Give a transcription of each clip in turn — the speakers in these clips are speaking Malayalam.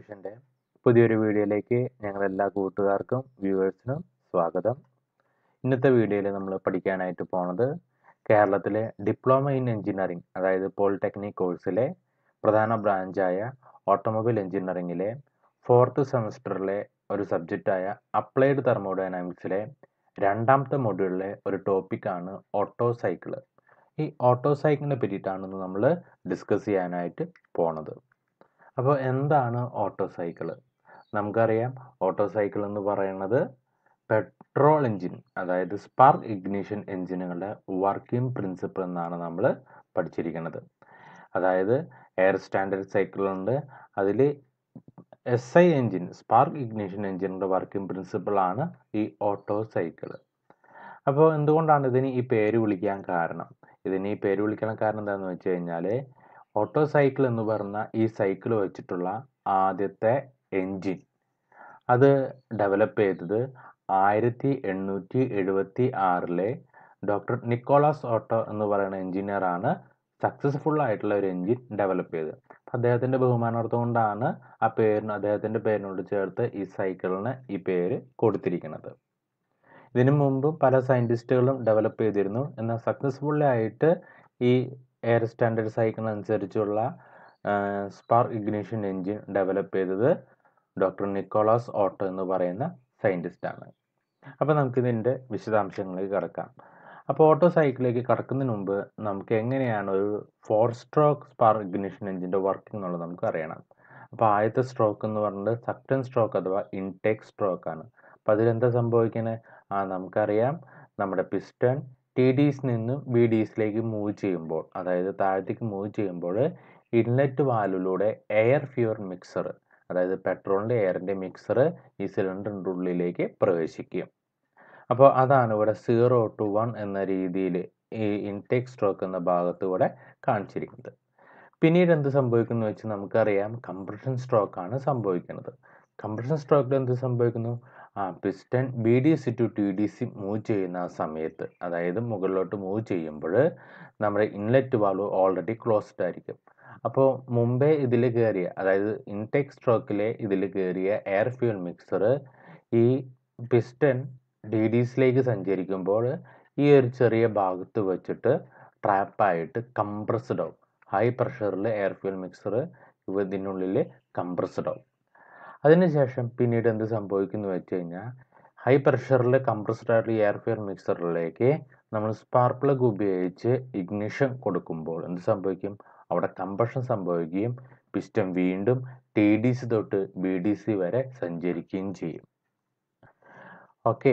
മിഷൻ്റെ പുതിയൊരു വീഡിയോയിലേക്ക് ഞങ്ങൾ എല്ലാ കൂട്ടുകാർക്കും വ്യൂവേഴ്സിനും സ്വാഗതം ഇന്നത്തെ വീഡിയോയിൽ നമ്മൾ പഠിക്കാനായിട്ട് പോണത് കേരളത്തിലെ ഡിപ്ലോമ ഇൻ എഞ്ചിനീയറിംഗ് അതായത് പോളിടെക്നിക് കോഴ്സിലെ പ്രധാന ബ്രാഞ്ചായ ഓട്ടോമൊബൈൽ എഞ്ചിനീയറിംഗിലെ ഫോർത്ത് സെമസ്റ്ററിലെ ഒരു സബ്ജക്റ്റായ അപ്ലൈഡ് തെർമോഡൈനാമിക്സിലെ രണ്ടാമത്തെ മൊഡ്യൂളിലെ ഒരു ടോപ്പിക്കാണ് ഓട്ടോ സൈക്കിള് ഈ ഓട്ടോ സൈക്കിളിനെ പറ്റിയിട്ടാണ് നമ്മൾ ഡിസ്കസ് ചെയ്യാനായിട്ട് പോണത് അപ്പോൾ എന്താണ് ഓട്ടോ സൈക്കിൾ നമുക്കറിയാം ഓട്ടോ സൈക്കിൾ എന്ന് പറയുന്നത് പെട്രോൾ എഞ്ചിൻ അതായത് സ്പാർക്ക് ഇഗ്നിഷൻ എഞ്ചിനുകളുടെ വർക്കിംഗ് പ്രിൻസിപ്പിൾ എന്നാണ് നമ്മൾ പഠിച്ചിരിക്കുന്നത് അതായത് എയർ സ്റ്റാൻഡേർഡ് സൈക്കിളുണ്ട് അതിൽ S I engine spark ignition എഞ്ചിനിൻ്റെ വർക്കിംഗ് പ്രിൻസിപ്പിളാണ് ഈ ഓട്ടോ സൈക്കിൾ അപ്പോൾ എന്തുകൊണ്ടാണ് ഇതിന് ഈ പേര് വിളിക്കാൻ കാരണം ഇതിന് ഈ പേര് വിളിക്കാൻ കാരണം എന്താണെന്ന് വെച്ച് കഴിഞ്ഞാൽ ഓട്ടോ സൈക്കിൾ എന്ന് പറഞ്ഞ ഈ സൈക്കിൾ വെച്ചിട്ടുള്ള ആദ്യത്തെ എൻജിൻ അത് ഡെവലപ്പ് ചെയ്തത് ആയിരത്തി എണ്ണൂറ്റി എഴുപത്തി ആറിലെ ഡോക്ടർ നിക്കോളാസ് ഓട്ടോ എന്ന് പറയുന്ന എഞ്ചിനീയറാണ് സക്സസ്ഫുൾ ആയിട്ടുള്ള ഒരു എഞ്ചിൻ ഡെവലപ്പ് ചെയ്തത് അദ്ദേഹത്തിൻ്റെ ബഹുമാനാർത്ഥം കൊണ്ടാണ് ആ പേരിന് അദ്ദേഹത്തിൻ്റെ പേരിനോട് ചേർത്ത് ഈ സൈക്കിളിന് ഈ പേര് കൊടുത്തിരിക്കുന്നത് ഇതിനു മുമ്പ് പല സയൻറ്റിസ്റ്റുകളും ഡെവലപ്പ് ചെയ്തിരുന്നു എന്നാൽ സക്സസ്ഫുള്ളായിട്ട് ഈ എയർ സ്റ്റാൻഡേർഡ് സൈക്കിൾ അനുസരിച്ചുള്ള സ്പാർക്ക് ഇഗ്നിഷൻ എഞ്ചിൻ ഡെവലപ്പ് ചെയ്തത് ഡോക്ടർ നിക്കോളാസ് ഓട്ടോ എന്ന് പറയുന്ന സയൻറ്റിസ്റ്റാണ് അപ്പോൾ നമുക്കിതിൻ്റെ വിശദാംശങ്ങളിലേക്ക് കടക്കാം അപ്പോൾ ഓട്ടോ സൈക്കിളിലേക്ക് കടക്കുന്നതിന് മുമ്പ് നമുക്ക് എങ്ങനെയാണ് ഒരു ഫോർ സ്ട്രോക്ക് സ്പാർക്ക് ഇഗ്നിഷൻ എഞ്ചിൻ്റെ വർക്കിംഗ് എന്നുള്ളത് നമുക്ക് അറിയണം അപ്പോൾ ആദ്യത്തെ സ്ട്രോക്ക് എന്ന് പറയുന്നത് സക്ടൻ സ്ട്രോക്ക് അഥവാ ഇൻടേക്ക് സ്ട്രോക്ക് ആണ് അപ്പോൾ അതിലെന്താ സംഭവിക്കണേ ആ നമുക്കറിയാം നമ്മുടെ പിസ്റ്റൺ ടി ഡിസിൽ നിന്നും വി ഡിസിലേക്ക് മൂവ് ചെയ്യുമ്പോൾ അതായത് താഴത്തേക്ക് മൂവ് ചെയ്യുമ്പോൾ ഇൻലെറ്റ് വാൽവിലൂടെ എയർ ഫ്യൂർ മിക്സർ അതായത് പെട്രോളിൻ്റെ എയറിൻ്റെ മിക്സർ ഈ സിലിണ്ടറിൻ്റെ ഉള്ളിലേക്ക് പ്രവേശിക്കും അപ്പോൾ അതാണ് ഇവിടെ സീറോ ടു വൺ എന്ന രീതിയിൽ ഈ ഇൻടേക്ക് സ്ട്രോക്ക് എന്ന ഭാഗത്ത് ഇവിടെ കാണിച്ചിരിക്കുന്നത് പിന്നീട് എന്ത് സംഭവിക്കുന്നു വെച്ച് നമുക്കറിയാം കംപ്രഷൻ സ്ട്രോക്കാണ് സംഭവിക്കുന്നത് കംപ്രഷൻ സ്ട്രോക്കിൽ എന്ത് സംഭവിക്കുന്നു piston B D C to T D C move ചെയ്യുന്ന സമയത്ത് അതായത് മുകളിലോട്ട് മൂവ് ചെയ്യുമ്പോൾ നമ്മുടെ ഇൻലെറ്റ് വാൾവ് ഓൾറെഡി ക്ലോസ്ഡ് ആയിരിക്കും അപ്പോൾ മുമ്പേ ഇതിൽ കയറിയ അതായത് ഇൻടേക്ക് സ്ട്രോക്കിലെ ഇതിൽ കയറിയ എയർ ഫ്യൂൽ മിക്സർ ഈ പിസ്റ്റൺ ഡി സിയിലേക്ക് സഞ്ചരിക്കുമ്പോൾ ഈ ഒരു ചെറിയ ഭാഗത്ത് വെച്ചിട്ട് ട്രാപ്പായിട്ട് കംപ്രസ്ഡ് ആവും ഹൈ പ്രഷറിൽ എയർ ഫ്യൂൽ മിക്സർ ഇതിനുള്ളിൽ കംപ്രസ്ഡ് ആവും അതിനുശേഷം പിന്നീട് എന്ത് സംഭവിക്കുന്നു വെച്ച് കഴിഞ്ഞാൽ ഹൈ പ്രഷറിൽ കംപ്രസ്ഡ് ആയിട്ട് എയർ ഫിയർ മിക്സറിലേക്ക് നമ്മൾ സ്പാർക്ക് പ്ലഗ് ഉപയോഗിച്ച് ഇഗ്നിഷൻ കൊടുക്കുമ്പോൾ എന്ത് സംഭവിക്കും അവിടെ കമ്പഷൻ സംഭവിക്കുകയും പിസ്റ്റം വീണ്ടും ടി ഡി സി തൊട്ട് ബി ഡി സി വരെ സഞ്ചരിക്കുകയും ചെയ്യും ഓക്കെ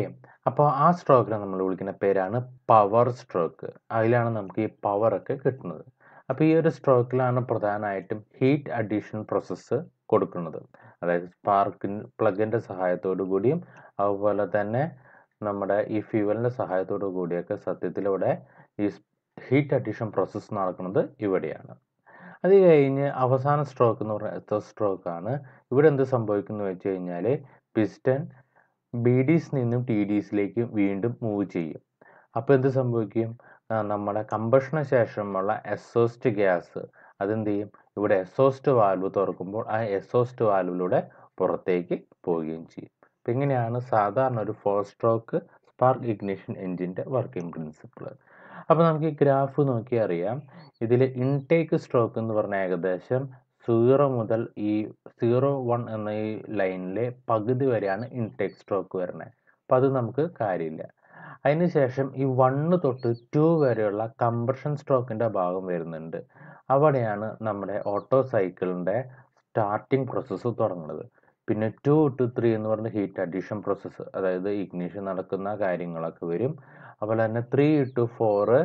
അപ്പോൾ ആ സ്ട്രോക്കിനെ നമ്മൾ വിളിക്കുന്ന പേരാണ് പവർ സ്ട്രോക്ക് അതിലാണ് നമുക്ക് ഈ പവറൊക്കെ കിട്ടുന്നത് അപ്പോൾ ഈ ഒരു സ്ട്രോക്കിലാണ് പ്രധാനമായിട്ടും ഹീറ്റ് അഡീഷൻ പ്രോസസ്സ് കൊടുക്കുന്നത് അതായത് സ്പാർക്കിൻ പ്ലഗിൻ്റെ സഹായത്തോടു കൂടിയും അതുപോലെ തന്നെ നമ്മുടെ ഈ ഫ്യൂവലിൻ്റെ സഹായത്തോടു കൂടിയൊക്കെ സത്യത്തിലൂടെ ഈ ഹീറ്റ് അഡീഷൻ പ്രോസസ്സ് നടക്കുന്നത് ഇവിടെയാണ് അത് കഴിഞ്ഞ് അവസാന സ്ട്രോക്ക് എന്ന് പറയുന്ന സ്ട്രോക്കാണ് ഇവിടെ എന്ത് സംഭവിക്കുന്നു വെച്ച് കഴിഞ്ഞാൽ പിസ്റ്റൺ ബി ഡിസ് നിന്നും ടി ഡിസിലേക്ക് വീണ്ടും മൂവ് ചെയ്യും അപ്പോൾ എന്ത് സംഭവിക്കും നമ്മുടെ കമ്പഷന് ശേഷമുള്ള എസോസ്റ്റ് ഗ്യാസ് അതെന്ത് ചെയ്യും ഇവിടെ എസോസ്റ്റ് വാൽവ് തുറക്കുമ്പോൾ ആ എസോസ്റ്റ് വാൽവിലൂടെ പുറത്തേക്ക് പോവുകയും ചെയ്യും അപ്പം ഇങ്ങനെയാണ് സാധാരണ ഒരു ഫോർ സ്ട്രോക്ക് സ്പാർക്ക് ഇഗ്നിഷൻ എഞ്ചിൻ്റെ വർക്കിംഗ് പ്രിൻസിപ്പിൾ അപ്പോൾ നമുക്ക് ഈ ഗ്രാഫ് നോക്കി അറിയാം ഇതിൽ ഇൻടേക്ക് സ്ട്രോക്ക് എന്ന് പറഞ്ഞാൽ ഏകദേശം സീറോ മുതൽ ഈ സീറോ വൺ എന്ന ഈ ലൈനിലെ പകുതി വരെയാണ് ഇൻടേക്ക് സ്ട്രോക്ക് വരുന്നത് അപ്പോൾ അത് നമുക്ക് കാര്യമില്ല അതിനുശേഷം ഈ വണ്ണ് തൊട്ട് ടു വരെയുള്ള കംപ്രഷൻ സ്ട്രോക്കിൻ്റെ ഭാഗം വരുന്നുണ്ട് അവിടെയാണ് നമ്മുടെ ഓട്ടോ സൈക്കിളിൻ്റെ സ്റ്റാർട്ടിംഗ് പ്രോസസ്സ് തുടങ്ങുന്നത് പിന്നെ ടു ടു ത്രീ എന്ന് പറഞ്ഞ ഹീറ്റ് അഡീഷൻ പ്രോസസ്സ് അതായത് ഇഗ്നിഷൻ നടക്കുന്ന കാര്യങ്ങളൊക്കെ വരും അതുപോലെ തന്നെ three to four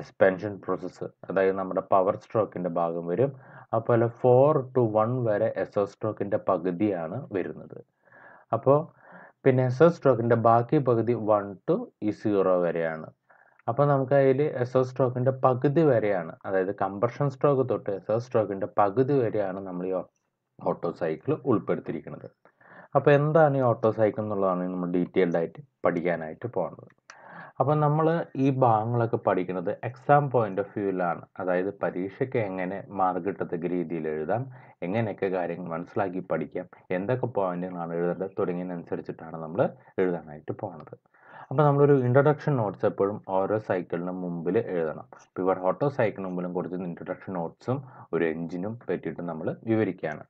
expansion process അതായത് നമ്മുടെ പവർ സ്ട്രോക്കിൻ്റെ ഭാഗം വരും അതുപോലെ ഫോർ ടു വൺ വരെ എസ് എസ് സ്ട്രോക്കിൻ്റെ പകുതിയാണ് വരുന്നത് അപ്പോൾ പിന്നെ എസ് എസ് സ്ട്രോക്കിൻ്റെ ബാക്കി പകുതി വൺ ടു ഈ സീറോ വരെയാണ് അപ്പോൾ നമുക്ക് അതിൽ എസ് സ്ട്രോക്കിൻ്റെ പകുതി വരെയാണ് അതായത് കമ്പർഷൻ സ്ട്രോക്ക് തൊട്ട് എസ് സ്ട്രോക്കിൻ്റെ പകുതി വരെയാണ് നമ്മൾ ഈ ഓട്ടോ സൈക്കിൾ ഉൾപ്പെടുത്തിയിരിക്കുന്നത് അപ്പോൾ എന്താണ് ഈ ഓട്ടോ സൈക്കിൾ എന്നുള്ളതാണ് നമ്മൾ ഡീറ്റെയിൽഡ് ആയിട്ട് പഠിക്കാനായിട്ട് പോകുന്നത് അപ്പോൾ നമ്മൾ ഈ ഭാഗങ്ങളൊക്കെ പഠിക്കുന്നത് എക്സാം പോയിന്റ് ഓഫ് വ്യൂവിലാണ് അതായത് പരീക്ഷയ്ക്ക് എങ്ങനെ മാർക്ക് കിട്ടത്തക്ക രീതിയിൽ എഴുതാം എങ്ങനെയൊക്കെ കാര്യങ്ങൾ മനസ്സിലാക്കി പഠിക്കാം എന്തൊക്കെ പോയിന്റുകളാണ് എഴുതേണ്ടത് തുടങ്ങിയതിനനുസരിച്ചിട്ടാണ് നമ്മൾ എഴുതാനായിട്ട് പോകുന്നത് അപ്പോൾ നമ്മളൊരു ഇൻട്രൊഡക്ഷൻ നോട്ട്സ് എപ്പോഴും ഓരോ സൈക്കിളിനും മുമ്പിൽ എഴുതണം ഇപ്പോൾ ഇവിടെ ഓട്ടോ സൈക്കിളിന് മുമ്പിലും കുറച്ച് ഇൻട്രൊഡക്ഷൻ നോട്ട്സും ഒരു എഞ്ചിനും പറ്റിയിട്ട് നമ്മൾ വിവരിക്കുകയാണ്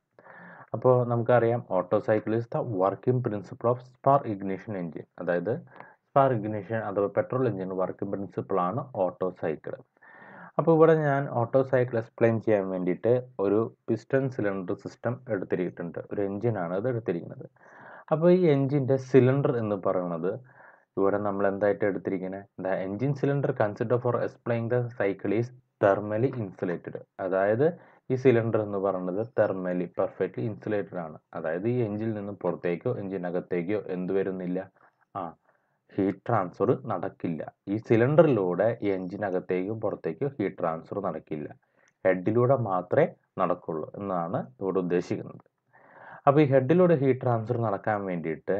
അപ്പോൾ നമുക്കറിയാം Otto cycle is the working principle of spark ignition engine അതായത് സ്പാർ ഇഗ്നിഷൻ അഥവാ പെട്രോൾ എഞ്ചിൻ വർക്കിംഗ് പ്രിൻസിപ്പിൾ ആണ് ഓട്ടോ സൈക്കിൾ അപ്പോൾ ഇവിടെ ഞാൻ ഓട്ടോ സൈക്കിൾ എക്സ്പ്ലെയിൻ ചെയ്യാൻ വേണ്ടിയിട്ട് ഒരു പിസ്റ്റൺ സിലിണ്ടർ സിസ്റ്റം എടുത്തിരിക്കുന്നുണ്ട് ഒരു എഞ്ചിനാണ് അത് എടുത്തിരിക്കുന്നത് അപ്പോൾ ഈ എഞ്ചിൻ്റെ സിലിണ്ടർ എന്ന് പറയുന്നത് ഇവിടെ നമ്മൾ എന്തായിട്ട് എടുത്തിരിക്കുന്നത് the engine cylinder consider for explain the cycle is thermally insulated അതായത് ഈ സിലിണ്ടർ എന്ന് പറയുന്നത് തെർമലി പെർഫെക്റ്റ്ലി ഇൻസുലേറ്റഡ് ആണ് അതായത് ഈ എഞ്ചിൽ നിന്ന് പുറത്തേക്കോ എഞ്ചിനകത്തേക്കോ എന്ത് വരുന്നില്ല ആ ഹീറ്റ് ട്രാൻസ്ഫർ നടക്കില്ല ഈ സിലിണ്ടറിലൂടെ ഈ എഞ്ചിനകത്തേക്കും പുറത്തേക്കും ഹീറ്റ് ട്രാൻസ്ഫർ നടക്കില്ല ഹെഡിലൂടെ മാത്രമേ നടക്കുള്ളൂ എന്നാണ് ഇവിടെ ഉദ്ദേശിക്കുന്നത് അപ്പോൾ ഈ ഹെഡിലൂടെ ഹീറ്റ് ട്രാൻസ്ഫർ നടക്കാൻ വേണ്ടിയിട്ട്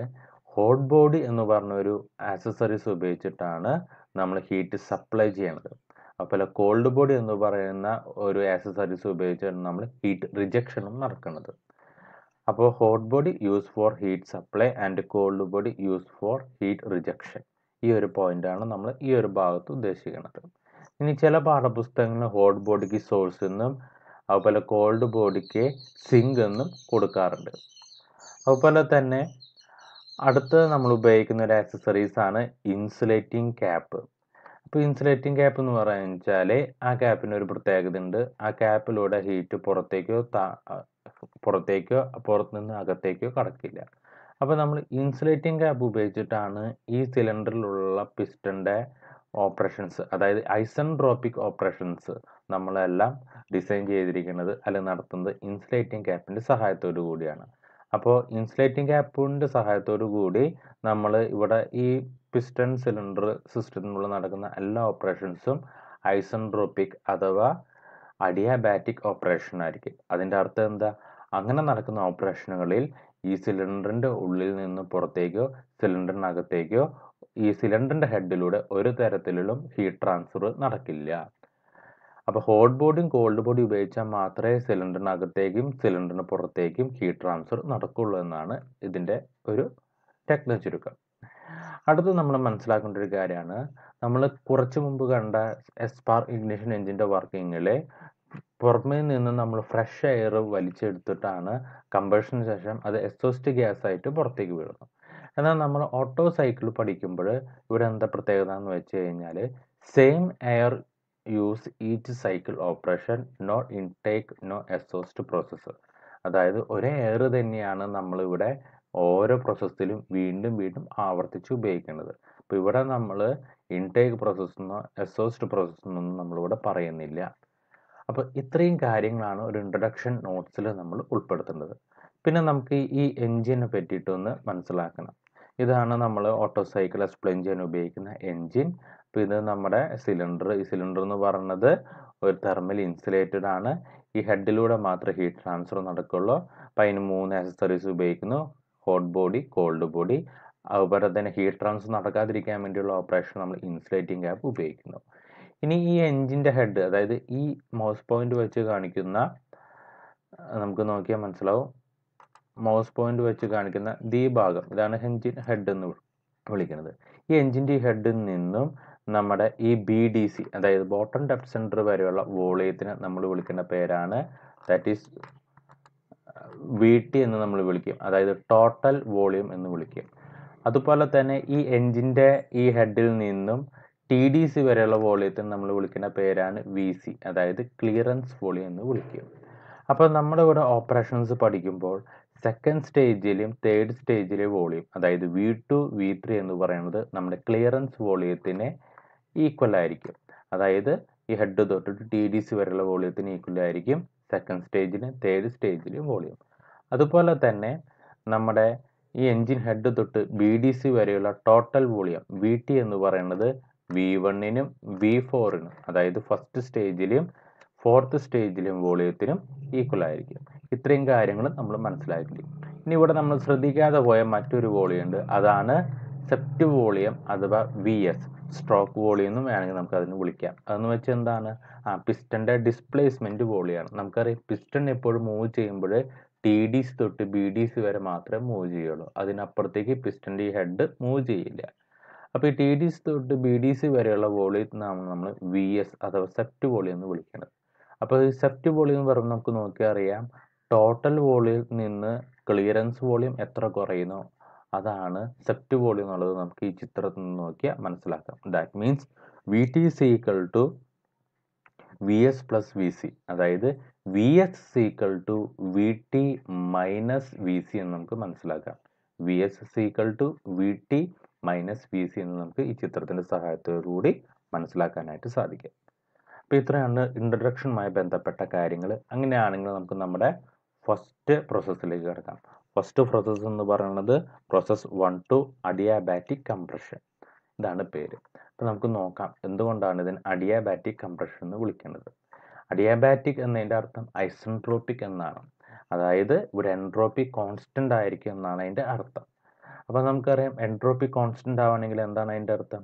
ഹോട്ട് ബോഡി എന്ന് പറഞ്ഞൊരു ആക്സസറീസ് ഉപയോഗിച്ചിട്ടാണ് നമ്മൾ ഹീറ്റ് സപ്ലൈ ചെയ്യണത് അതുപോലെ കോൾഡ് ബോഡി എന്ന് പറയുന്ന ഒരു ആക്സസറീസ് ഉപയോഗിച്ചാണ് നമ്മൾ ഹീറ്റ് റിജക്ഷനും നടക്കുന്നത് അപ്പോൾ hot body use for heat supply and cold body use for heat rejection ഈ ഒരു പോയിൻ്റാണ് നമ്മൾ ഈ ഒരു ഭാഗത്ത് ഉദ്ദേശിക്കുന്നത് ഇനി ചില പാഠപുസ്തകങ്ങളിൽ ഹോട്ട് ബോഡിക്ക് സോഴ്സ് എന്നും അതുപോലെ കോൾഡ് ബോഡിക്ക് സിങ്ക് എന്നും കൊടുക്കാറുണ്ട് അതുപോലെ തന്നെ അടുത്ത നമ്മൾ ഉപയോഗിക്കുന്ന ഒരു ആക്സസറീസ് ആണ് ഇൻസുലേറ്റിംഗ് ക്യാപ്പ് അപ്പോൾ ഇൻസുലേറ്റിംഗ് ക്യാപ്പ് എന്ന് പറഞ്ഞാൽ ആ ക്യാപ്പിന് ഒരു പ്രത്യേകത ഉണ്ട് ആ ക്യാപ്പിലൂടെ ഹീറ്റ് പുറത്തേക്കോ പുറത്തേക്കോ പുറത്തു നിന്ന് അകത്തേക്കോ കടക്കില്ല അപ്പോൾ നമ്മൾ ഇൻസുലേറ്റിംഗ് ക്യാപ്പ് ഉപയോഗിച്ചിട്ടാണ് ഈ സിലിണ്ടറിലുള്ള പിസ്റ്റൻ്റെ ഓപ്പറേഷൻസ് അതായത് ഐസൻട്രോപ്പിക് ഓപ്പറേഷൻസ് നമ്മളെല്ലാം ഡിസൈൻ ചെയ്തിരിക്കുന്നത് അല്ലെങ്കിൽ നടത്തുന്നത് ഇൻസുലേറ്റിംഗ് ക്യാപ്പിൻ്റെ സഹായത്തോടു കൂടിയാണ് അപ്പോൾ ഇൻസുലേറ്റിംഗ് ക്യാപ്പിൻ്റെ സഹായത്തോടു കൂടി നമ്മൾ ഇവിടെ ഈ പിസ്റ്റൺ സിലിണ്ടർ സിസ്റ്റത്തിനുള്ളിൽ നടക്കുന്ന എല്ലാ ഓപ്പറേഷൻസും ഐസൻട്രോപ്പിക് അഥവാ അഡിയാബാറ്റിക് ഓപ്പറേഷൻ ആയിരിക്കും അതിൻ്റെ അർത്ഥം എന്താ അങ്ങനെ നടക്കുന്ന ഓപ്പറേഷനുകളിൽ ഈ സിലിണ്ടറിൻ്റെ ഉള്ളിൽ നിന്ന് പുറത്തേക്കോ സിലിണ്ടറിനകത്തേക്കോ ഈ സിലിണ്ടറിൻ്റെ ഹെഡിലൂടെ ഒരു തരത്തിലുള്ള ഹീറ്റ് ട്രാൻസ്ഫർ നടക്കില്ല അപ്പോൾ ഹോട്ട് ബോഡിയും കോൾഡ് ബോഡി ഉപയോഗിച്ചാൽ മാത്രമേ സിലിണ്ടറിനകത്തേക്കും സിലിണ്ടറിന് പുറത്തേക്കും ഹീറ്റ് ട്രാൻസ്ഫർ നടക്കുള്ളൂ എന്നാണ് ഇതിൻ്റെ ഒരു ടെക്നിക് ചുരുക്കം അടുത്ത് നമ്മൾ മനസ്സിലാക്കേണ്ട ഒരു കാര്യമാണ് നമ്മൾ കുറച്ച് മുമ്പ് കണ്ട എസ്പാർ ഇഗ്നിഷൻ എഞ്ചിൻ്റെ വർക്കിങ്ങിൽ പുറമേ നിന്ന് നമ്മൾ ഫ്രഷ് എയർ വലിച്ചെടുത്തിട്ടാണ് കമ്പഷന് ശേഷം അത് എക്സോസ്റ്റ് ഗ്യാസ് ആയിട്ട് പുറത്തേക്ക് വീഴുന്നു എന്നാൽ നമ്മൾ ഓട്ടോ സൈക്കിൾ പഠിക്കുമ്പോൾ ഇവിടെ എന്താ പ്രത്യേകത എന്ന് വെച്ച് കഴിഞ്ഞാൽ same air use each cycle operation no intake no exhaust process അതായത് ഒരേ എയർ തന്നെയാണ് നമ്മളിവിടെ ഓരോ പ്രോസസ്സിലും വീണ്ടും വീണ്ടും ആവർത്തിച്ച് ഉപയോഗിക്കേണ്ടത് അപ്പോൾ ഇവിടെ നമ്മൾ ഇൻടേക്ക് പ്രോസസ്സിൽ നിന്നോ എക്സോസ്റ്റ് പ്രോസസ്സിൽ നമ്മളിവിടെ പറയുന്നില്ല അപ്പോൾ ഇത്രയും കാര്യങ്ങളാണ് ഒരു ഇൻട്രൊഡക്ഷൻ നോട്ട്സിൽ നമ്മൾ ഉൾപ്പെടുത്തേണ്ടത് പിന്നെ നമുക്ക് ഈ എൻജിനെ പറ്റിയിട്ടൊന്ന് മനസ്സിലാക്കണം ഇതാണ് നമ്മൾ ഓട്ടോ സൈക്കിൾ എക്സ്പ്ലെയിൻ ചെയ്യാൻ ഉപയോഗിക്കുന്ന എൻജിൻ അപ്പോൾ ഇത് നമ്മുടെ സിലിണ്ടർ ഈ സിലിണ്ടർ എന്ന് പറയുന്നത് ഒരു തെർമൽ ഇൻസുലേറ്റഡ് ആണ് ഈ ഹെഡിലൂടെ മാത്രമേ ഹീറ്റ് ട്രാൻസ്ഫർ നടക്കുള്ളൂ അപ്പോൾ അതിന് മൂന്ന് ആക്സസറീസ് ഉപയോഗിക്കുന്നു ഹോട്ട് ബോഡി കോൾഡ് ബോഡി അതുപോലെ തന്നെ ഹീറ്റ് ട്രാൻസ്ഫർ നടക്കാതിരിക്കാൻ വേണ്ടിയുള്ള ഓപ്പറേഷൻ നമ്മൾ ഇൻസുലേറ്റിംഗ് ക്യാപ്പ് ഉപയോഗിക്കുന്നു ഇനി ഈ എഞ്ചിൻ്റെ ഹെഡ് അതായത് ഈ മൗസ് പോയിന്റ് വെച്ച് കാണിക്കുന്ന നമുക്ക് നോക്കിയാൽ മനസ്സിലാവും മൗസ് പോയിന്റ് വെച്ച് കാണിക്കുന്ന ദീ ഭാഗം ഇതാണ് എഞ്ചിൻ ഹെഡ് എന്ന് വിളിക്കുന്നത് ഈ എഞ്ചിൻ്റെ ഹെഡിൽ നിന്നും നമ്മുടെ ഈ ബി ഡി സി അതായത് ബോട്ടം ഡെപ്ത് സെൻറ്റർ വരെയുള്ള വോളിയത്തിന് നമ്മൾ വിളിക്കേണ്ട പേരാണ് ദാറ്റ് ഈസ് വി ടി എന്ന് നമ്മൾ വിളിക്കും അതായത് ടോട്ടൽ വോളിയം എന്ന് വിളിക്കും അതുപോലെ തന്നെ ഈ എൻജിൻ്റെ ഈ ഹെഡിൽ നിന്നും ടി ഡി സി വരെയുള്ള വോളിയത്തിന് നമ്മൾ വിളിക്കുന്ന പേരാണ് വി സി അതായത് ക്ലിയറൻസ് വോളിയം എന്ന് വിളിക്കും അപ്പോൾ നമ്മുടെ ഇവിടെ ഓപ്പറേഷൻസ് പഠിക്കുമ്പോൾ സെക്കൻഡ് സ്റ്റേജിലും തേർഡ് സ്റ്റേജിലെ വോളിയം അതായത് വി ടു വി ത്രീ എന്ന് പറയുന്നത് നമ്മുടെ ക്ലിയറൻസ് വോളിയത്തിനെ ഈക്വൽ ആയിരിക്കും അതായത് ഈ ഹെഡ് തൊട്ടിട്ട് ടി ഡി സി വരെയുള്ള വോളിയത്തിന് ഈക്വൽ ആയിരിക്കും സെക്കൻഡ് സ്റ്റേജിന് തേർഡ് സ്റ്റേജിലും വോളിയം അതുപോലെ തന്നെ നമ്മുടെ ഈ എൻജിൻ ഹെഡ് തൊട്ട് ബി ഡി സി വരെയുള്ള ടോട്ടൽ വോളിയം വി ടി എന്ന് പറയുന്നത് വി വണ്ണിനും വി ഫോറിനും അതായത് ഫസ്റ്റ് സ്റ്റേജിലും ഫോർത്ത് സ്റ്റേജിലും വോളിയത്തിനും ഈക്വൽ ആയിരിക്കും ഇത്രയും കാര്യങ്ങൾ നമ്മൾ മനസ്സിലാക്കി ഇനി ഇവിടെ നമ്മൾ ശ്രദ്ധിക്കാതെ പോയ മറ്റൊരു വോളിയം ഉണ്ട് അതാണ് സെപ്റ്റ് വോളിയം അഥവാ വി എസ് സ്ട്രോക്ക് വോളി എന്നും വേണമെങ്കിൽ നമുക്ക് അതിന് വിളിക്കാം അതെന്ന് വെച്ചാൽ എന്താണ് ആ പിസ്റ്റൻ്റെ ഡിസ്പ്ലേസ്മെൻറ്റ് വോളിയാണ് നമുക്കറിയാം പിസ്റ്റൺ എപ്പോഴും മൂവ് ചെയ്യുമ്പോൾ ടി തൊട്ട് ബി വരെ മാത്രമേ മൂവ് ചെയ്യുള്ളൂ അതിനപ്പുറത്തേക്ക് പിസ്റ്റൻ്റെ ഈ ഹെഡ് മൂവ് ചെയ്യില്ല അപ്പോൾ ഈ ടി തൊട്ട് ബി വരെയുള്ള വോളി നമ്മൾ വി എസ് അഥവാ സെപ്റ്റ് വോളി എന്ന് വിളിക്കുന്നത് അപ്പോൾ ഈ സെപ്റ്റ് വോളി എന്ന് പറയുമ്പോൾ നമുക്ക് നോക്കിയാൽ അറിയാം ടോട്ടൽ വോളിയിൽ നിന്ന് ക്ലിയറൻസ് വോളിയം എത്ര കുറയുന്നു അതാണ് സെപ്റ്റ് വോളിയം എന്നുള്ളത് നമുക്ക് ഈ ചിത്രത്തിൽ നിന്ന് നോക്കിയാൽ മനസ്സിലാക്കാം that means V T C equal to V S plus V C അതായത് V S equal to V T minus V C എന്ന് നമുക്ക് മനസ്സിലാക്കാം V S equal to V T minus V C എന്ന് നമുക്ക് ഈ ചിത്രത്തിൻ്റെ സഹായത്തോടുകൂടി മനസ്സിലാക്കാനായിട്ട് സാധിക്കും അപ്പോൾ ഇത്രയാണ് ഇൻട്രഡക്ഷനുമായി ബന്ധപ്പെട്ട കാര്യങ്ങൾ അങ്ങനെയാണെങ്കിൽ നമുക്ക് നമ്മുടെ ഫസ്റ്റ് പ്രോസസ്സിലേക്ക് കിടക്കാം ഫസ്റ്റ് പ്രോസസ്സ് എന്ന് പറയുന്നത് process one to adiabatic compression ഇതാണ് പേര് അപ്പോൾ നമുക്ക് നോക്കാം എന്തുകൊണ്ടാണ് ഇതിന് അഡിയാബാറ്റിക് കംപ്രഷൻ എന്ന് വിളിക്കുന്നത് അഡിയാബാറ്റിക് എന്നതിൻ്റെ അർത്ഥം ഐസൻട്രോപ്പിക് എന്നാണ് അതായത് ഇവിടെ എൻട്രോപ്പി കോൺസ്റ്റൻ്റ് ആയിരിക്കും എന്നാണ് അതിൻ്റെ അർത്ഥം അപ്പോൾ നമുക്കറിയാം എൻട്രോപ്പി കോൺസ്റ്റൻ്റ് ആവണമെങ്കിൽ എന്താണ് അതിൻ്റെ അർത്ഥം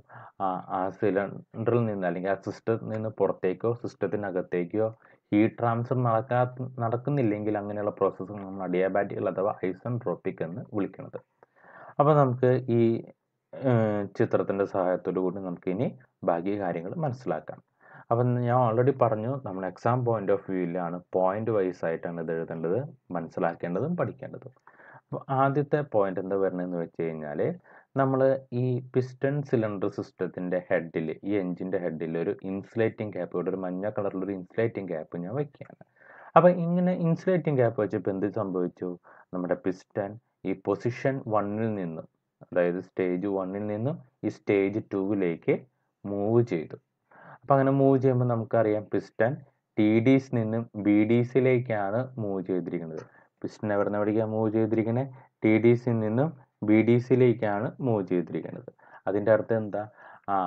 ആ സിലിണ്ടറിൽ നിന്ന് അല്ലെങ്കിൽ ആ സിസ്റ്റത്തിൽ നിന്ന് പുറത്തേക്കോ സിസ്റ്റത്തിനകത്തേക്കോ ഹീറ്റ് ട്രാൻസ്ഫർ നടക്കാ നടക്കുന്നില്ലെങ്കിൽ അങ്ങനെയുള്ള പ്രോസസ്സ് നമ്മൾ അഡിയാബാറ്റിക് അഥവാ ഐസൻട്രോപ്പിക് എന്ന് വിളിക്കുന്നത് അപ്പോൾ നമുക്ക് ഈ ചിത്രത്തിൻ്റെ സഹായത്തോടു കൂടി നമുക്ക് ഇനി ബാക്കി കാര്യങ്ങൾ മനസ്സിലാക്കാം അപ്പം ഞാൻ ഓൾറെഡി പറഞ്ഞു നമ്മൾ എക്സാം പോയിന്റ് ഓഫ് വ്യൂയിലാണ് പോയിന്റ് വൈസ് ആയിട്ടാണ് ഇത് എഴുതേണ്ടത് മനസ്സിലാക്കേണ്ടതും പഠിക്കേണ്ടതും അപ്പോൾ ആദ്യത്തെ പോയിന്റ് എന്താ വരണമെന്ന് വെച്ച് കഴിഞ്ഞാൽ നമ്മൾ ഈ പിസ്റ്റൺ സിലിണ്ടർ സിസ്റ്റത്തിൻ്റെ ഹെഡിൽ ഈ എൻജിൻ്റെ ഹെഡിൽ ഒരു ഇൻസുലേറ്റിംഗ് ക്യാപ്പ് ഇവിടെ ഒരു മഞ്ഞ കളറിലൊരു ഇൻസുലേറ്റിംഗ് ക്യാപ്പ് ഞാൻ വയ്ക്കുകയാണ് അപ്പോൾ ഇങ്ങനെ ഇൻസുലേറ്റിംഗ് ക്യാപ്പ് വെച്ചപ്പോൾ എന്ത് സംഭവിച്ചു നമ്മുടെ പിസ്റ്റൺ ഈ പൊസിഷൻ വണ്ണിൽ നിന്ന് അതായത് സ്റ്റേജ് വണ്ണിൽ നിന്ന് ഈ സ്റ്റേജ് ടുവിലേക്ക് മൂവ് ചെയ്തു അപ്പോൾ അങ്ങനെ മൂവ് ചെയ്യുമ്പോൾ നമുക്കറിയാം പിസ്റ്റൺ ടി ഡിസ് നിന്നും ബി ഡിസിലേക്കാണ് മൂവ് ചെയ്തിരിക്കുന്നത് പിസ്റ്റൺ എവിടെ നിന്ന് എവിടേക്കാണ് മൂവ് ചെയ്തിരിക്കുന്നത് ടി ഡിസിൽ നിന്നും ബി ഡി സിയിലേക്കാണ് മൂവ് ചെയ്തിരിക്കുന്നത് അതിൻ്റെ അർത്ഥം എന്താ ആ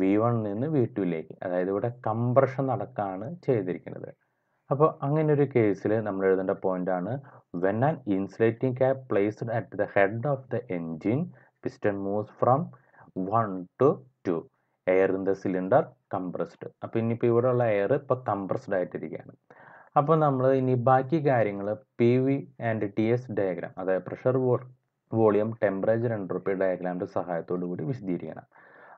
വി വണ്ണിൽ നിന്ന് വി ടുവിലേക്ക് അതായത് ഇവിടെ കംപ്രഷൻ നടക്കുകയാണ് ചെയ്തിരിക്കുന്നത് അപ്പോൾ അങ്ങനെ ഒരു കേസിൽ നമ്മൾ എഴുതേണ്ട ആണ് when an insulating cap placed at the head of the engine piston moves from one to two air in the cylinder compressed അപ്പോൾ ഇനിയിപ്പോൾ ഇവിടെയുള്ള എയർ ഇപ്പോൾ കംപ്രസ്ഡ് ആയിട്ടിരിക്കുകയാണ് അപ്പോൾ നമ്മൾ ഇനി ബാക്കി കാര്യങ്ങൾ P V and T S diagram അതായത് പ്രഷർ വോളിയം ടെമ്പറേച്ചർ എൻട്രോപ്പി ഡയഗ്രാമിൻ്റെ സഹായത്തോടു കൂടി വിശദീകരിക്കണം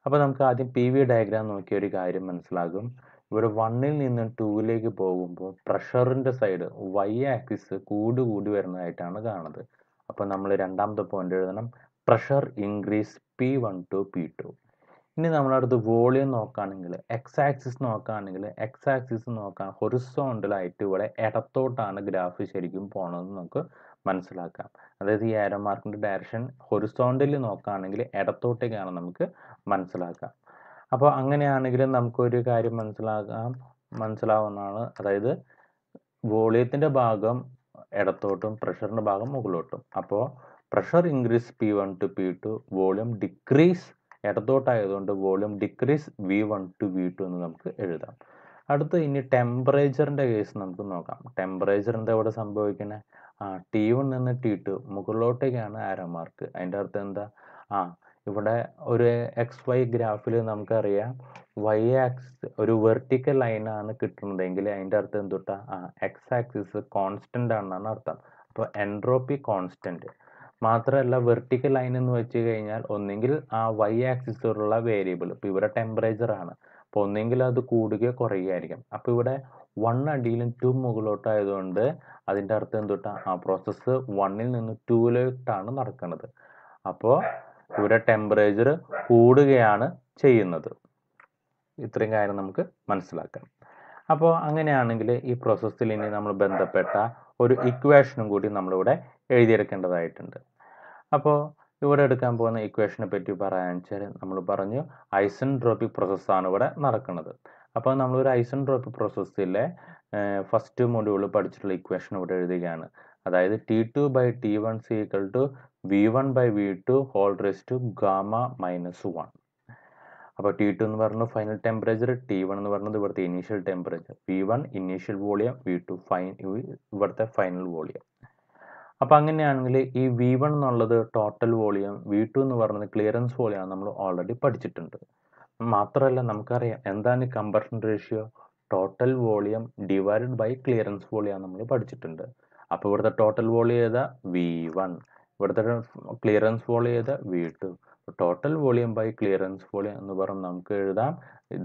അപ്പോൾ നമുക്ക് ആദ്യം പി വി ഡയഗ്രാം നോക്കിയ ഒരു കാര്യം മനസ്സിലാകും ഇവിടെ വണ്ണിൽ നിന്ന് ടൂവിലേക്ക് പോകുമ്പോൾ പ്രഷറിൻ്റെ സൈഡ് വൈ ആക്സിസ് കൂടി കൂടി വരുന്നതായിട്ടാണ് കാണുന്നത് അപ്പോൾ നമ്മൾ രണ്ടാമത്തെ പോയിന്റ് എഴുതണം pressure increase P one to P two ഇനി നമ്മളടുത്ത് വോളിയം നോക്കുകയാണെങ്കിൽ എക്സ് ആക്സിസ് നോക്കുകയാണെങ്കിൽ എക്സ് ആക്സിസ് നോക്കാൻ ഹൊറിസോണ്ടലായിട്ട് ഇവിടെ ഇടത്തോട്ടാണ് ഗ്രാഫ് ശരിക്കും പോകണമെന്ന് നമുക്ക് മനസ്സിലാക്കാം അതായത് ഈ ആരോ മാർക്കിൻ്റെ ഡയറക്ഷൻ ഹൊറിസോണ്ടലിൽ നോക്കുകയാണെങ്കിൽ ഇടത്തോട്ടേക്കാണ് നമുക്ക് മനസ്സിലാക്കാം അപ്പോൾ അങ്ങനെയാണെങ്കിലും നമുക്കൊരു കാര്യം മനസ്സിലാക്കാം മനസ്സിലാവുന്നതാണ് അതായത് വോളിയത്തിൻ്റെ ഭാഗം ഇടത്തോട്ടും പ്രഷറിൻ്റെ ഭാഗം മുകളിലോട്ടും അപ്പോൾ pressure increase P one to P two volume decrease ഇടത്തോട്ടായതുകൊണ്ട് volume decrease V one to V two എന്ന് നമുക്ക് എഴുതാം അടുത്ത് ഇനി ടെമ്പറേച്ചറിൻ്റെ കേസ് നമുക്ക് നോക്കാം ടെമ്പറേച്ചർ എന്താ ഇവിടെ സംഭവിക്കുന്നത് ആ ടി വൺ നിന്ന് ടി ടു മുകളിലോട്ടേക്കാണ് ആരോ മാർക്ക് അതിൻ്റെ അർത്ഥം എന്താ ആ ഇവിടെ ഒരു എക്സ് വൈ ഗ്രാഫിൽ നമുക്കറിയാം വൈ ആക്സിസ് ഒരു വെർട്ടിക്കൽ ലൈനാണ് കിട്ടുന്നതെങ്കിൽ അതിൻ്റെ അർത്ഥം എന്തുട്ടാ ആ എക്സ് ആക്സിസ് കോൺസ്റ്റൻ്റ് ആണെന്നാണ് അർത്ഥം അപ്പോൾ എൻട്രോപ്പി കോൺസ്റ്റന്റ് മാത്രമല്ല വെർട്ടിക്കൽ ലൈൻ എന്ന് വെച്ച് കഴിഞ്ഞാൽ ഒന്നെങ്കിൽ ആ വൈ ആക്സിസിലുള്ള വേരിയബിൾ ഇപ്പോൾ ഇവിടെ ടെമ്പറേച്ചർ ആണ് അപ്പോൾ ഒന്നെങ്കിൽ അത് കൂടുകയോ കുറയുകയായിരിക്കും അപ്പോൾ ഇവിടെ വൺ അടിയിലും ടു മുകളിലോട്ടായതുകൊണ്ട് അതിൻ്റെ അർത്ഥം എന്തുട്ടാ ആ പ്രോസസ്സ് വണ്ണിൽ നിന്ന് ടൂയിലോട്ടാണ് നടക്കുന്നത് അപ്പോൾ ഇവിടെ ടെമ്പറേച്ചർ കൂടുകയാണ് ചെയ്യുന്നത് ഇത്രയും കാര്യം നമുക്ക് മനസ്സിലാക്കാം അപ്പോൾ അങ്ങനെയാണെങ്കിൽ ഈ പ്രോസസ്സിൽ ഇനി നമ്മൾ ബന്ധപ്പെട്ട ഒരു ഇക്വേഷനും കൂടി നമ്മളിവിടെ എഴുതിയെടുക്കേണ്ടതായിട്ടുണ്ട് അപ്പോൾ ഇവിടെ എടുക്കാൻ പോകുന്ന ഇക്വേഷനെ പറ്റി പറയാൻ വെച്ചാൽ നമ്മൾ പറഞ്ഞു ഐസൻട്രോപ്പിക് പ്രോസസ്സാണ് ഇവിടെ നടക്കുന്നത് അപ്പോൾ നമ്മളൊരു ഐസൻട്രോപ്പിക് പ്രോസസ്സിലെ ഫസ്റ്റ് മോഡ്യൂൾ പഠിച്ചിട്ടുള്ള ഇക്വേഷൻ ഇവിടെ എഴുതുകയാണ് അതായത് T two by T one C equal to V one by V two whole raise to gamma minus one അപ്പോൾ ടി ടു എന്ന് പറഞ്ഞു ഫൈനൽ ടെമ്പറേച്ചർ ടി വൺ എന്ന് പറഞ്ഞത് ഇവിടുത്തെ initial temperature V one initial volume V two final ഇവിടുത്തെ ഫൈനൽ വോളിയം അപ്പോൾ അങ്ങനെയാണെങ്കിൽ ഈ വി വൺ എന്നുള്ളത് ടോട്ടൽ വോളിയം വി ടു എന്ന് പറയുന്നത് ക്ലിയറൻസ് വോളിയം നമ്മൾ ഓൾറെഡി പഠിച്ചിട്ടുണ്ട് മാത്രമല്ല നമുക്കറിയാം എന്താണ് compression ratio total volume divided by clearance volume നമ്മൾ പഠിച്ചിട്ടുണ്ട് അപ്പോൾ ഇവിടുത്തെ ടോട്ടൽ വോളിയം ഏതാ വി വൺ ഇവിടുത്തെ ക്ലിയറൻസ് വോളിയം ഏതാ V two total volume by clearance volume എന്ന് പറഞ്ഞ് നമുക്ക് എഴുതാം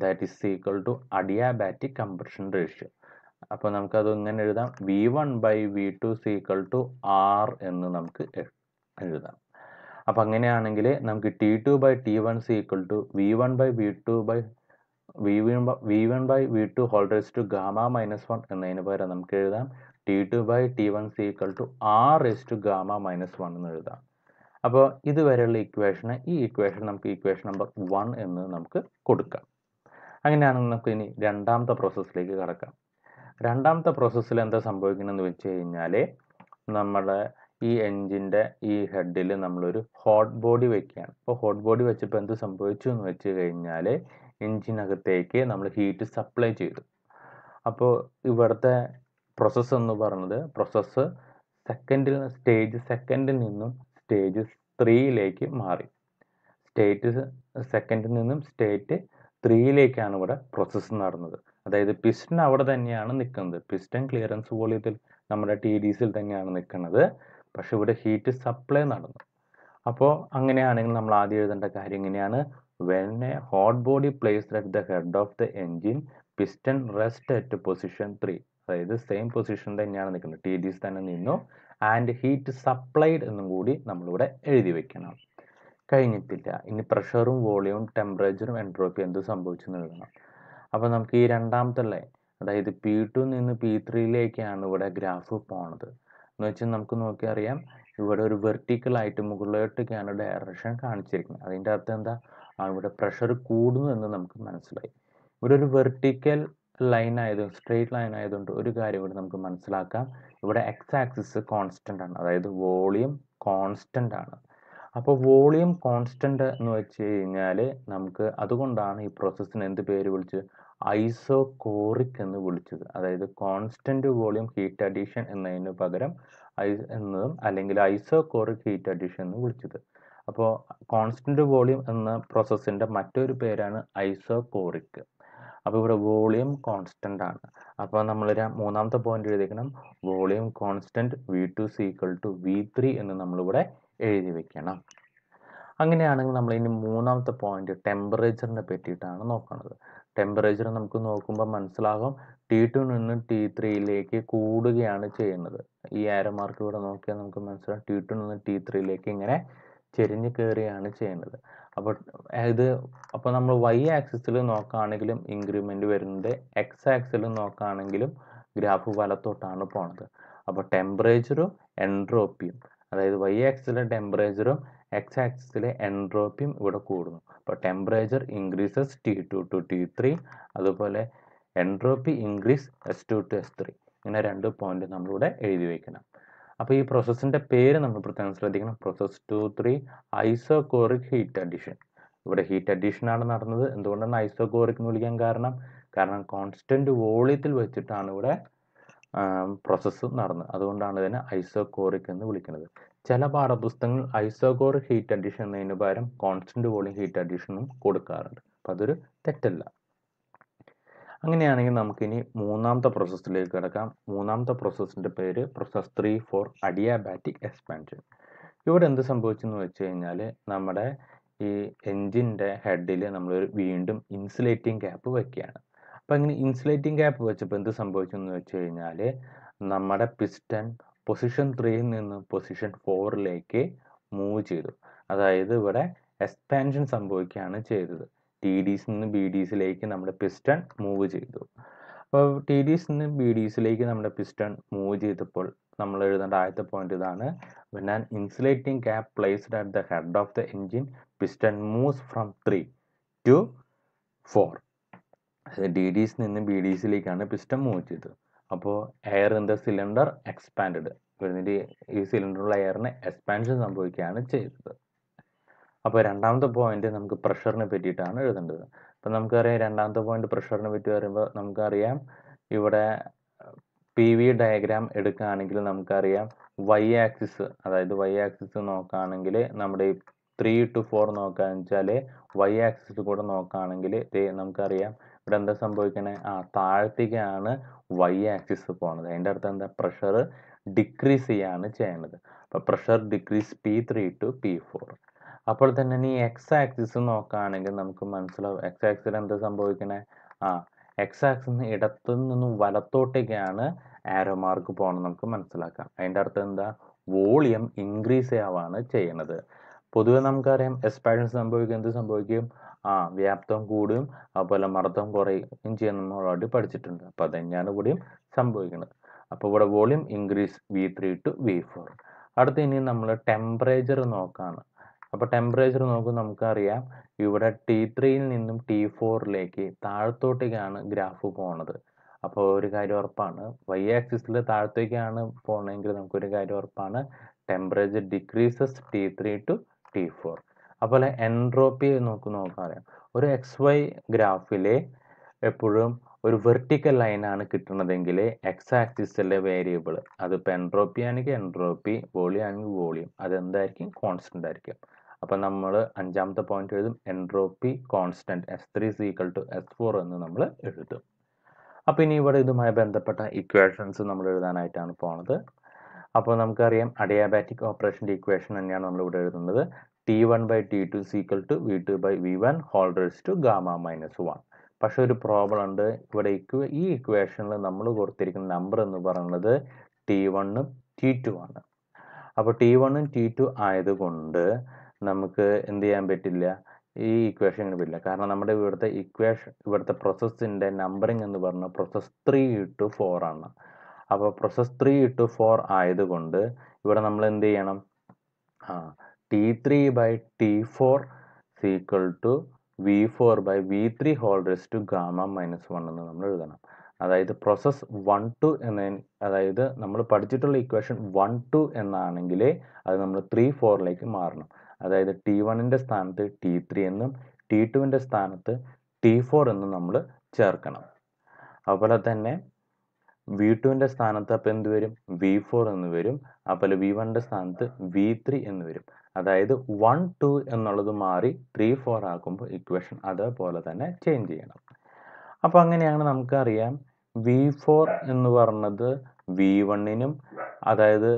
that is equal to adiabatic compression ratio അപ്പോൾ അത് ഇങ്ങനെ എഴുതാം V one by V two equal to R എന്ന് നമുക്ക് എഴുതാം അപ്പം അങ്ങനെയാണെങ്കിൽ നമുക്ക് T two by T one സീക്കൾ to V one by V two by V one by V two to gamma minus one എന്നതിന് പകരം നമുക്ക് എഴുതാം T two by T one സീക്കൾ to R S to gamma minus one എന്ന് എഴുതാം അപ്പോൾ ഇതുവരെയുള്ള ഇക്വേഷന് ഈ ഇക്വേഷൻ നമുക്ക് ഇക്വേഷൻ നമ്പർ വൺ എന്ന് നമുക്ക് കൊടുക്കാം അങ്ങനെയാണെങ്കിൽ നമുക്ക് ഇനി രണ്ടാമത്തെ പ്രോസസ്സിലേക്ക് കടക്കാം രണ്ടാമത്തെ പ്രോസസ്സിൽ എന്താ സംഭവിക്കുന്നതെന്ന് വെച്ച് കഴിഞ്ഞാൽ നമ്മുടെ ഈ എൻജിൻ്റെ ഈ ഹെഡിൽ നമ്മളൊരു ഹോട്ട് ബോഡി വെക്കുകയാണ് അപ്പോൾ ഹോട്ട് ബോഡി വെച്ചപ്പോൾ എന്ത് സംഭവിച്ചു എന്ന് വെച്ച് കഴിഞ്ഞാൽ എൻജിനകത്തേക്ക് നമ്മൾ ഹീറ്റ് സപ്ലൈ ചെയ്തു അപ്പോൾ ഇവിടുത്തെ പ്രോസസ്സ് എന്ന് പറയുന്നത് പ്രോസസ്സ് സെക്കൻഡിൽ സ്റ്റേജ് സെക്കൻഡിൽ നിന്നും സ്റ്റേജ് ത്രീയിലേക്ക് മാറി സ്റ്റേറ്റ് സെക്കൻഡിൽ നിന്നും സ്റ്റേറ്റ് ത്രീയിലേക്കാണ് ഇവിടെ പ്രോസസ്സ് നടന്നത് അതായത് പിസ്റ്റൺ അവിടെ തന്നെയാണ് നിൽക്കുന്നത് പിസ്റ്റൺ ക്ലിയറൻസ് വോളിയത്തിൽ നമ്മുടെ ടി ഡി സിയിൽ തന്നെയാണ് നിൽക്കുന്നത് പക്ഷെ ഇവിടെ ഹീറ്റ് സപ്ലൈ നടന്നു അപ്പോൾ അങ്ങനെയാണെങ്കിൽ നമ്മൾ ആദ്യം എഴുതേണ്ട കാര്യം ഇങ്ങനെയാണ് when a hot body place at the head of the engine piston rest at position three അതായത് സെയിം പൊസിഷൻ തന്നെയാണ് നിൽക്കുന്നത് ടി സി തന്നെ നിന്നു ആൻഡ് ഹീറ്റ് സപ്ലൈഡ് എന്നും കൂടി നമ്മളിവിടെ എഴുതി വെക്കണം കഴിഞ്ഞിട്ടില്ല ഇനി പ്രഷറും വോളിയവും ടെമ്പറേച്ചറും എൻട്രോപ്പിയും എന്ത് സംഭവിച്ചെന്ന് എഴുതണം അപ്പോൾ നമുക്ക് ഈ രണ്ടാമത്തെ ലൈൻ അതായത് പി ടു നിന്ന് പി ത്രീയിലേക്കാണ് ഇവിടെ ഗ്രാഫ് പോണത് എന്ന് വെച്ചാൽ നമുക്ക് നോക്കി അറിയാം ഇവിടെ ഒരു വെർട്ടിക്കലായിട്ട് മുകളിലോട്ടേക്കാണ് ഡയറക്ഷൻ കാണിച്ചിരിക്കുന്നത് അതിൻ്റെ അർത്ഥം എന്താ ഇവിടെ പ്രഷർ കൂടുന്നു എന്ന് നമുക്ക് മനസ്സിലായി ഇവിടെ ഒരു വെർട്ടിക്കൽ ലൈൻ ആയത് സ്ട്രെയിറ്റ് ലൈൻ ആയതുകൊണ്ട് ഒരു കാര്യം ഇവിടെ നമുക്ക് മനസ്സിലാക്കാം ഇവിടെ എക്സ് ആക്സിസ് കോൺസ്റ്റൻ്റ് ആണ് അതായത് വോളിയം കോൺസ്റ്റൻ്റ് ആണ് അപ്പോൾ വോളിയം കോൺസ്റ്റൻ്റ് എന്ന് വെച്ച് കഴിഞ്ഞാൽ നമുക്ക് അതുകൊണ്ടാണ് ഈ പ്രോസസ്സിന് എന്ത് പേര് വിളിച്ച് ഐസോകോറിക് എന്ന് വിളിച്ചത് അതായത് കോൺസ്റ്റന്റ് വോളിയം ഹീറ്റ് അഡീഷൻ എന്നതിന് പകരം ഐ എന്നതും അല്ലെങ്കിൽ ഐസോകോറിക് ഹീറ്റ് അഡീഷൻ എന്ന് വിളിച്ചത് അപ്പോൾ കോൺസ്റ്റന്റ് വോളിയം എന്ന പ്രോസസ്സിൻ്റെ മറ്റൊരു പേരാണ് ഐസോകോറിക് അപ്പോൾ ഇവിടെ വോളിയം കോൺസ്റ്റൻ്റ് ആണ് അപ്പോൾ നമ്മൾ മൂന്നാമത്തെ പോയിന്റ് എഴുതിക്കണം volume constant V two is equal to V three എന്ന് നമ്മളിവിടെ എഴുതി വെക്കണം അങ്ങനെയാണെങ്കിൽ നമ്മൾ ഇനി മൂന്നാമത്തെ പോയിന്റ് ടെമ്പറേച്ചറിനെ പറ്റിയിട്ടാണ് നോക്കുന്നത് ടെമ്പറേച്ചർ നമുക്ക് നോക്കുമ്പോൾ മനസ്സിലാകും ടി ടു നിന്ന് ടി ത്രീയിലേക്ക് കൂടുകയാണ് ചെയ്യുന്നത് ഈ ആരോ മാർക്ക് ഇവിടെ നോക്കിയാൽ നമുക്ക് മനസ്സിലാകും ടി ടു നിന്ന് ടി ത്രീയിലേക്ക് ഇങ്ങനെ ചെരിഞ്ഞ് കയറിയാണ് ചെയ്യുന്നത് അപ്പോൾ ഇത് അപ്പോൾ നമ്മൾ വൈ ആക്സിസിൽ നോക്കുകയാണെങ്കിലും ഇൻക്രിമെന്റ് വരുന്നത് എക്സ് ആക്സിൽ നോക്കുകയാണെങ്കിലും ഗ്രാഫ് വലത്തോട്ടാണ് പോണത് അപ്പോൾ ടെമ്പറേച്ചറും എൻട്രോപ്പിയും അതായത് വൈ ആക്സിലെ ടെമ്പറേച്ചറും എക്സ് ആക്സിസിലെ എൻട്രോപ്പിയും ഇവിടെ കൂടുന്നു അപ്പോൾ temperature increases T two to T three അതുപോലെ entropy increase S two to S three ഇങ്ങനെ രണ്ട് പോയിന്റ് നമ്മളിവിടെ എഴുതി വയ്ക്കണം അപ്പോൾ ഈ പ്രോസസ്സിൻ്റെ പേര് നമ്മൾ പ്രത്യേകം ശ്രദ്ധിക്കണം process two three isochoric heat addition ഇവിടെ ഹീറ്റ് അഡീഷൻ ആണ് നടന്നത് എന്തുകൊണ്ടാണ് ഐസോകോറിക് എന്ന് വിളിക്കാൻ കാരണം കാരണം കോൺസ്റ്റന്റ് വോളിയത്തിൽ വെച്ചിട്ടാണ് ഇവിടെ പ്രോസസ്സ് നടന്നത് അതുകൊണ്ടാണ് ഇതിനെ ഐസോകോറിക് എന്ന് വിളിക്കുന്നത് ചില പാഠപുസ്തകങ്ങൾ ഐസോഗോർ ഹീറ്റ് അഡീഷൻ എന്നതിന് പകരം കോൺസ്റ്റന്റ് വോളിയം ഹീറ്റ് അഡീഷനും കൊടുക്കാറുണ്ട് അപ്പം അതൊരു തെറ്റല്ല അങ്ങനെയാണെങ്കിൽ നമുക്കിനി മൂന്നാമത്തെ പ്രോസസ്സിലേക്ക് കിടക്കാം മൂന്നാമത്തെ പ്രോസസ്സിൻ്റെ പേര് process three four adiabatic expansion ഇവിടെ എന്ത് സംഭവിച്ചെന്ന് വെച്ച് കഴിഞ്ഞാൽ നമ്മുടെ ഈ എൻജിൻ്റെ ഹെഡിൽ നമ്മൾ വീണ്ടും ഇൻസുലേറ്റിംഗ് ക്യാപ്പ് വയ്ക്കുകയാണ് അപ്പോൾ അങ്ങനെ ഇൻസുലേറ്റിംഗ് ക്യാപ്പ് വെച്ചപ്പോൾ എന്ത് സംഭവിച്ചെന്ന് വെച്ച് കഴിഞ്ഞാൽ നമ്മുടെ പിസ്റ്റൺ പൊസിഷൻ ത്രീയിൽ നിന്ന് പൊസിഷൻ ഫോറിലേക്ക് മൂവ് ചെയ്തു അതായത് ഇവിടെ എക്സ്പാൻഷൻ സംഭവിക്കുകയാണ് ചെയ്തത് ടി ഡിസിൽ നിന്ന് ബി ഡിസിലേക്ക് നമ്മുടെ പിസ്റ്റൺ മൂവ് ചെയ്തു അപ്പോൾ ടി ഡിസിൽ നിന്ന് ബി ഡിസിലേക്ക് നമ്മുടെ പിസ്റ്റൺ മൂവ് ചെയ്തപ്പോൾ നമ്മൾ എഴുതേണ്ട ആദ്യത്തെ പോയിന്റ് ഇതാണ് when insulating cap placed at the head of the engine piston moves from three to four D ഡിസിൽ നിന്ന് ബി ഡിസിലേക്കാണ് പിസ്റ്റൺ മൂവ് ചെയ്തത് അപ്പോൾ air in the cylinder expand ഇതിൻ്റെ ഈ സിലിണ്ടറിലുള്ള എയറിന് എക്സ്പാൻഷൻ സംഭവിക്കുകയാണ് ചെയ്തത് അപ്പോൾ രണ്ടാമത്തെ പോയിന്റ് നമുക്ക് പ്രഷറിനെ പറ്റിയിട്ടാണ് എഴുതേണ്ടത് അപ്പം നമുക്കറിയാം രണ്ടാമത്തെ പോയിന്റ് പ്രഷറിനെ പറ്റി പറയുമ്പോൾ നമുക്കറിയാം ഇവിടെ പി വി ഡയഗ്രാം എടുക്കുകയാണെങ്കിൽ നമുക്കറിയാം വൈ ആക്സിസ് അതായത് വൈ ആക്സിസ് നോക്കുകയാണെങ്കിൽ നമ്മുടെ ത്രീ ടു ഫോർ നോക്കുകയെന്ന് വെച്ചാൽ വൈ ആക്സിസ് കൂടെ നോക്കുകയാണെങ്കിൽ നമുക്കറിയാം ഇവിടെ എന്താ സംഭവിക്കണേ ആ താഴത്തേക്കാണ് വൈ ആക്സിസ് പോണത് അതിൻ്റെ അർത്ഥം എന്താ പ്രഷർ ഡിക്രീസ് ചെയ്യാണ് ചെയ്യണത് അപ്പോൾ pressure decrease P three to P four അപ്പോൾ തന്നെ ഈ എക്സ് ആക്സിസ് നോക്കുകയാണെങ്കിൽ നമുക്ക് മനസ്സിലാവും എക്സ് ആക്സിൽ എന്താ സംഭവിക്കണേ ആ എക്സ് ആക്സിന് ഇടത്തു നിന്നും വലത്തോട്ടേക്കാണ് ആരോ മാർക്ക് പോകണം നമുക്ക് മനസ്സിലാക്കാം അതിൻ്റെ അർത്ഥം എന്താ വോളിയം ഇൻക്രീസ് ആവാണ് ചെയ്യണത് പൊതുവെ നമുക്കറിയാം എക്സ്പാൻഷൻ എന്ത് സംഭവിക്കും ആ വ്യാപ്തം കൂടുകയും അതുപോലെ മർദ്ദം കുറയുകയും ചെയ്യുന്ന നമ്മൾ ഓൾറെഡി പഠിച്ചിട്ടുണ്ട് അപ്പോൾ അത് തന്നെയാണ് ഇവിടെയും സംഭവിക്കുന്നത് അപ്പോൾ ഇവിടെ volume increase V three to V four അടുത്ത ഇനി നമ്മൾ ടെമ്പറേച്ചർ നോക്കാണ് അപ്പോൾ ടെമ്പറേച്ചർ നോക്കുമ്പോൾ നമുക്കറിയാം ഇവിടെ ടി ത്രീയിൽ നിന്നും ടി ഫോറിലേക്ക് താഴത്തോട്ടേക്കാണ് ഗ്രാഫ് പോണത് അപ്പോൾ ഒരു കാര്യം ഉറപ്പാണ് വൈ ആക്സിസിൽ താഴത്തേക്കാണ് പോകണമെങ്കിൽ നമുക്കൊരു കാര്യം ഉറപ്പാണ് temperature decreases T three to T four അതുപോലെ എൻട്രോപ്പി നമുക്ക് നോക്കാൻ അറിയാം ഒരു എക്സ് വൈ ഗ്രാഫിലെ എപ്പോഴും ഒരു വെർട്ടിക്കൽ ലൈനാണ് കിട്ടുന്നതെങ്കിൽ എക്സ് ആക്സിസിലെ വേരിയബിൾ അതിപ്പോൾ എൻട്രോപ്പി ആണെങ്കിൽ എൻട്രോപ്പി വോളിയം ആണെങ്കിൽ വോളിയം അതെന്തായിരിക്കും കോൺസ്റ്റൻ്റ് ആയിരിക്കും അപ്പോൾ നമ്മൾ അഞ്ചാമത്തെ പോയിന്റ് എഴുതും entropy constant S three is equal to S four എന്ന് നമ്മൾ എഴുതും അപ്പോൾ ഇനി ഇവിടെ ഇതുമായി ബന്ധപ്പെട്ട ഇക്വേഷൻസ് നമ്മൾ എഴുതാനായിട്ടാണ് പോണത് അപ്പോൾ നമുക്കറിയാം അഡിയാബാറ്റിക് ഓപ്പറേഷൻ്റെ ഇക്വേഷൻ തന്നെയാണ് നമ്മൾ ഇവിടെ എഴുതുന്നത് t1 to t2 to V two v2 V v1 whole raise to gamma minus one പക്ഷെ ഒരു പ്രോബ്ലം ഉണ്ട് ഇവിടെ ഈ ഇക്വേഷനിൽ നമ്മൾ കൊടുത്തിരിക്കുന്ന നമ്പർ എന്ന് പറയുന്നത് ടി വണ്ണും ടി ടു ആണ് അപ്പോൾ ടി വണ്ണും ടി ടു ആയതുകൊണ്ട് നമുക്ക് എന്ത് ചെയ്യാൻ പറ്റില്ല ഈ ഇക്വേഷൻ ഇങ്ങനെ പറ്റില്ല കാരണം നമ്മുടെ ഇവിടുത്തെ ഇക്വേഷൻ ഇവിടുത്തെ പ്രൊസസ്സിൻ്റെ നമ്പറിങ് എന്ന് പറഞ്ഞാൽ പ്രൊസസ് ത്രീ ടു ഫോർ ആണ് അപ്പോൾ പ്രൊസസ് ത്രീ ടു ഫോർ ആയതുകൊണ്ട് ഇവിടെ നമ്മൾ എന്ത് ചെയ്യണം ആ T3 by T4 is equal to V4 by V3 whole raise to gamma minus one എന്ന് നമ്മൾ എഴുതണം അതായത് പ്രോസസ് വൺ ടു എന്ന അതായത് നമ്മൾ പഠിച്ചിട്ടുള്ള ഇക്വേഷൻ വൺ ടു എന്നാണെങ്കിൽ അത് നമ്മൾ ത്രീ ഫോറിലേക്ക് മാറണം അതായത് ടി വണ്ണിൻ്റെ സ്ഥാനത്ത് ടി ത്രീ എന്നും ടി ടുവിൻ്റെ സ്ഥാനത്ത് ടി ഫോർ എന്നും നമ്മൾ ചേർക്കണം അതുപോലെ തന്നെ വി ടുവിൻ്റെ സ്ഥാനത്ത് അപ്പോൾ എന്ത് വരും വി ഫോർ എന്ന് വരും അപ്പോൾ വി വണ്ണിൻ്റെ സ്ഥാനത്ത് വി ത്രീ എന്ന് വരും അതായത് വൺ ടു എന്നുള്ളത് മാറി ത്രീ ഫോർ ആക്കുമ്പോൾ ഇക്വേഷൻ അതേപോലെ തന്നെ ചേഞ്ച് ചെയ്യണം അപ്പോൾ അങ്ങനെയാണ് നമുക്കറിയാം വി ഫോർ എന്ന് പറഞ്ഞത് വി വണ്ണിനും അതായത്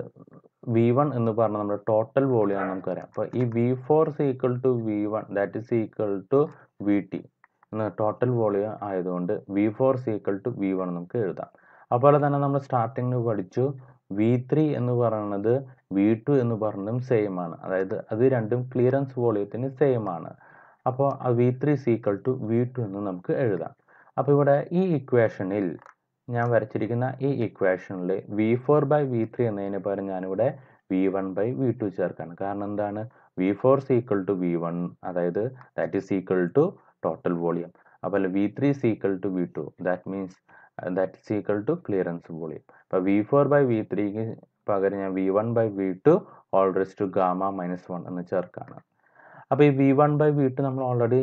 വി വൺ എന്ന് പറഞ്ഞ നമ്മുടെ ടോട്ടൽ വോളിയം നമുക്കറിയാം അപ്പോൾ ഈ V four is equal to V one that is equal to V T എന്ന ടോട്ടൽ വോളിയം ആയതുകൊണ്ട് V four is equal to V one നമുക്ക് എഴുതാം അതുപോലെ തന്നെ നമ്മൾ സ്റ്റാർട്ടിങ്ങിന് പഠിച്ചു വി ത്രീ എന്ന് പറയുന്നത് വി ടു എന്ന് പറഞ്ഞതും സെയിം ആണ് അതായത് അത് രണ്ടും ക്ലിയറൻസ് വോളിയത്തിന് സെയിം ആണ് അപ്പോൾ ആ V three is equal to V two എന്ന് നമുക്ക് എഴുതാം അപ്പോൾ ഇവിടെ ഈ ഇക്വേഷനിൽ ഞാൻ വരച്ചിരിക്കുന്ന ഈ ഇക്വേഷനിൽ V four by V three എന്നതിന് പകരം ഞാനിവിടെ V one by V two ചേർക്കാണ് കാരണം എന്താണ് V four equal to V one അതായത് that is equal to total volume അപ്പോൾ V three is equal to V two that means that is equal to clearance volume അപ്പോൾ വി ഫോർ ബൈ വി ത്രീക്ക് പകരം ഞാൻ V one by V two all raised to gamma minus one എന്ന് ചേർക്കാണ് അപ്പോൾ ഈ V one by V two നമ്മൾ ഓൾറെഡി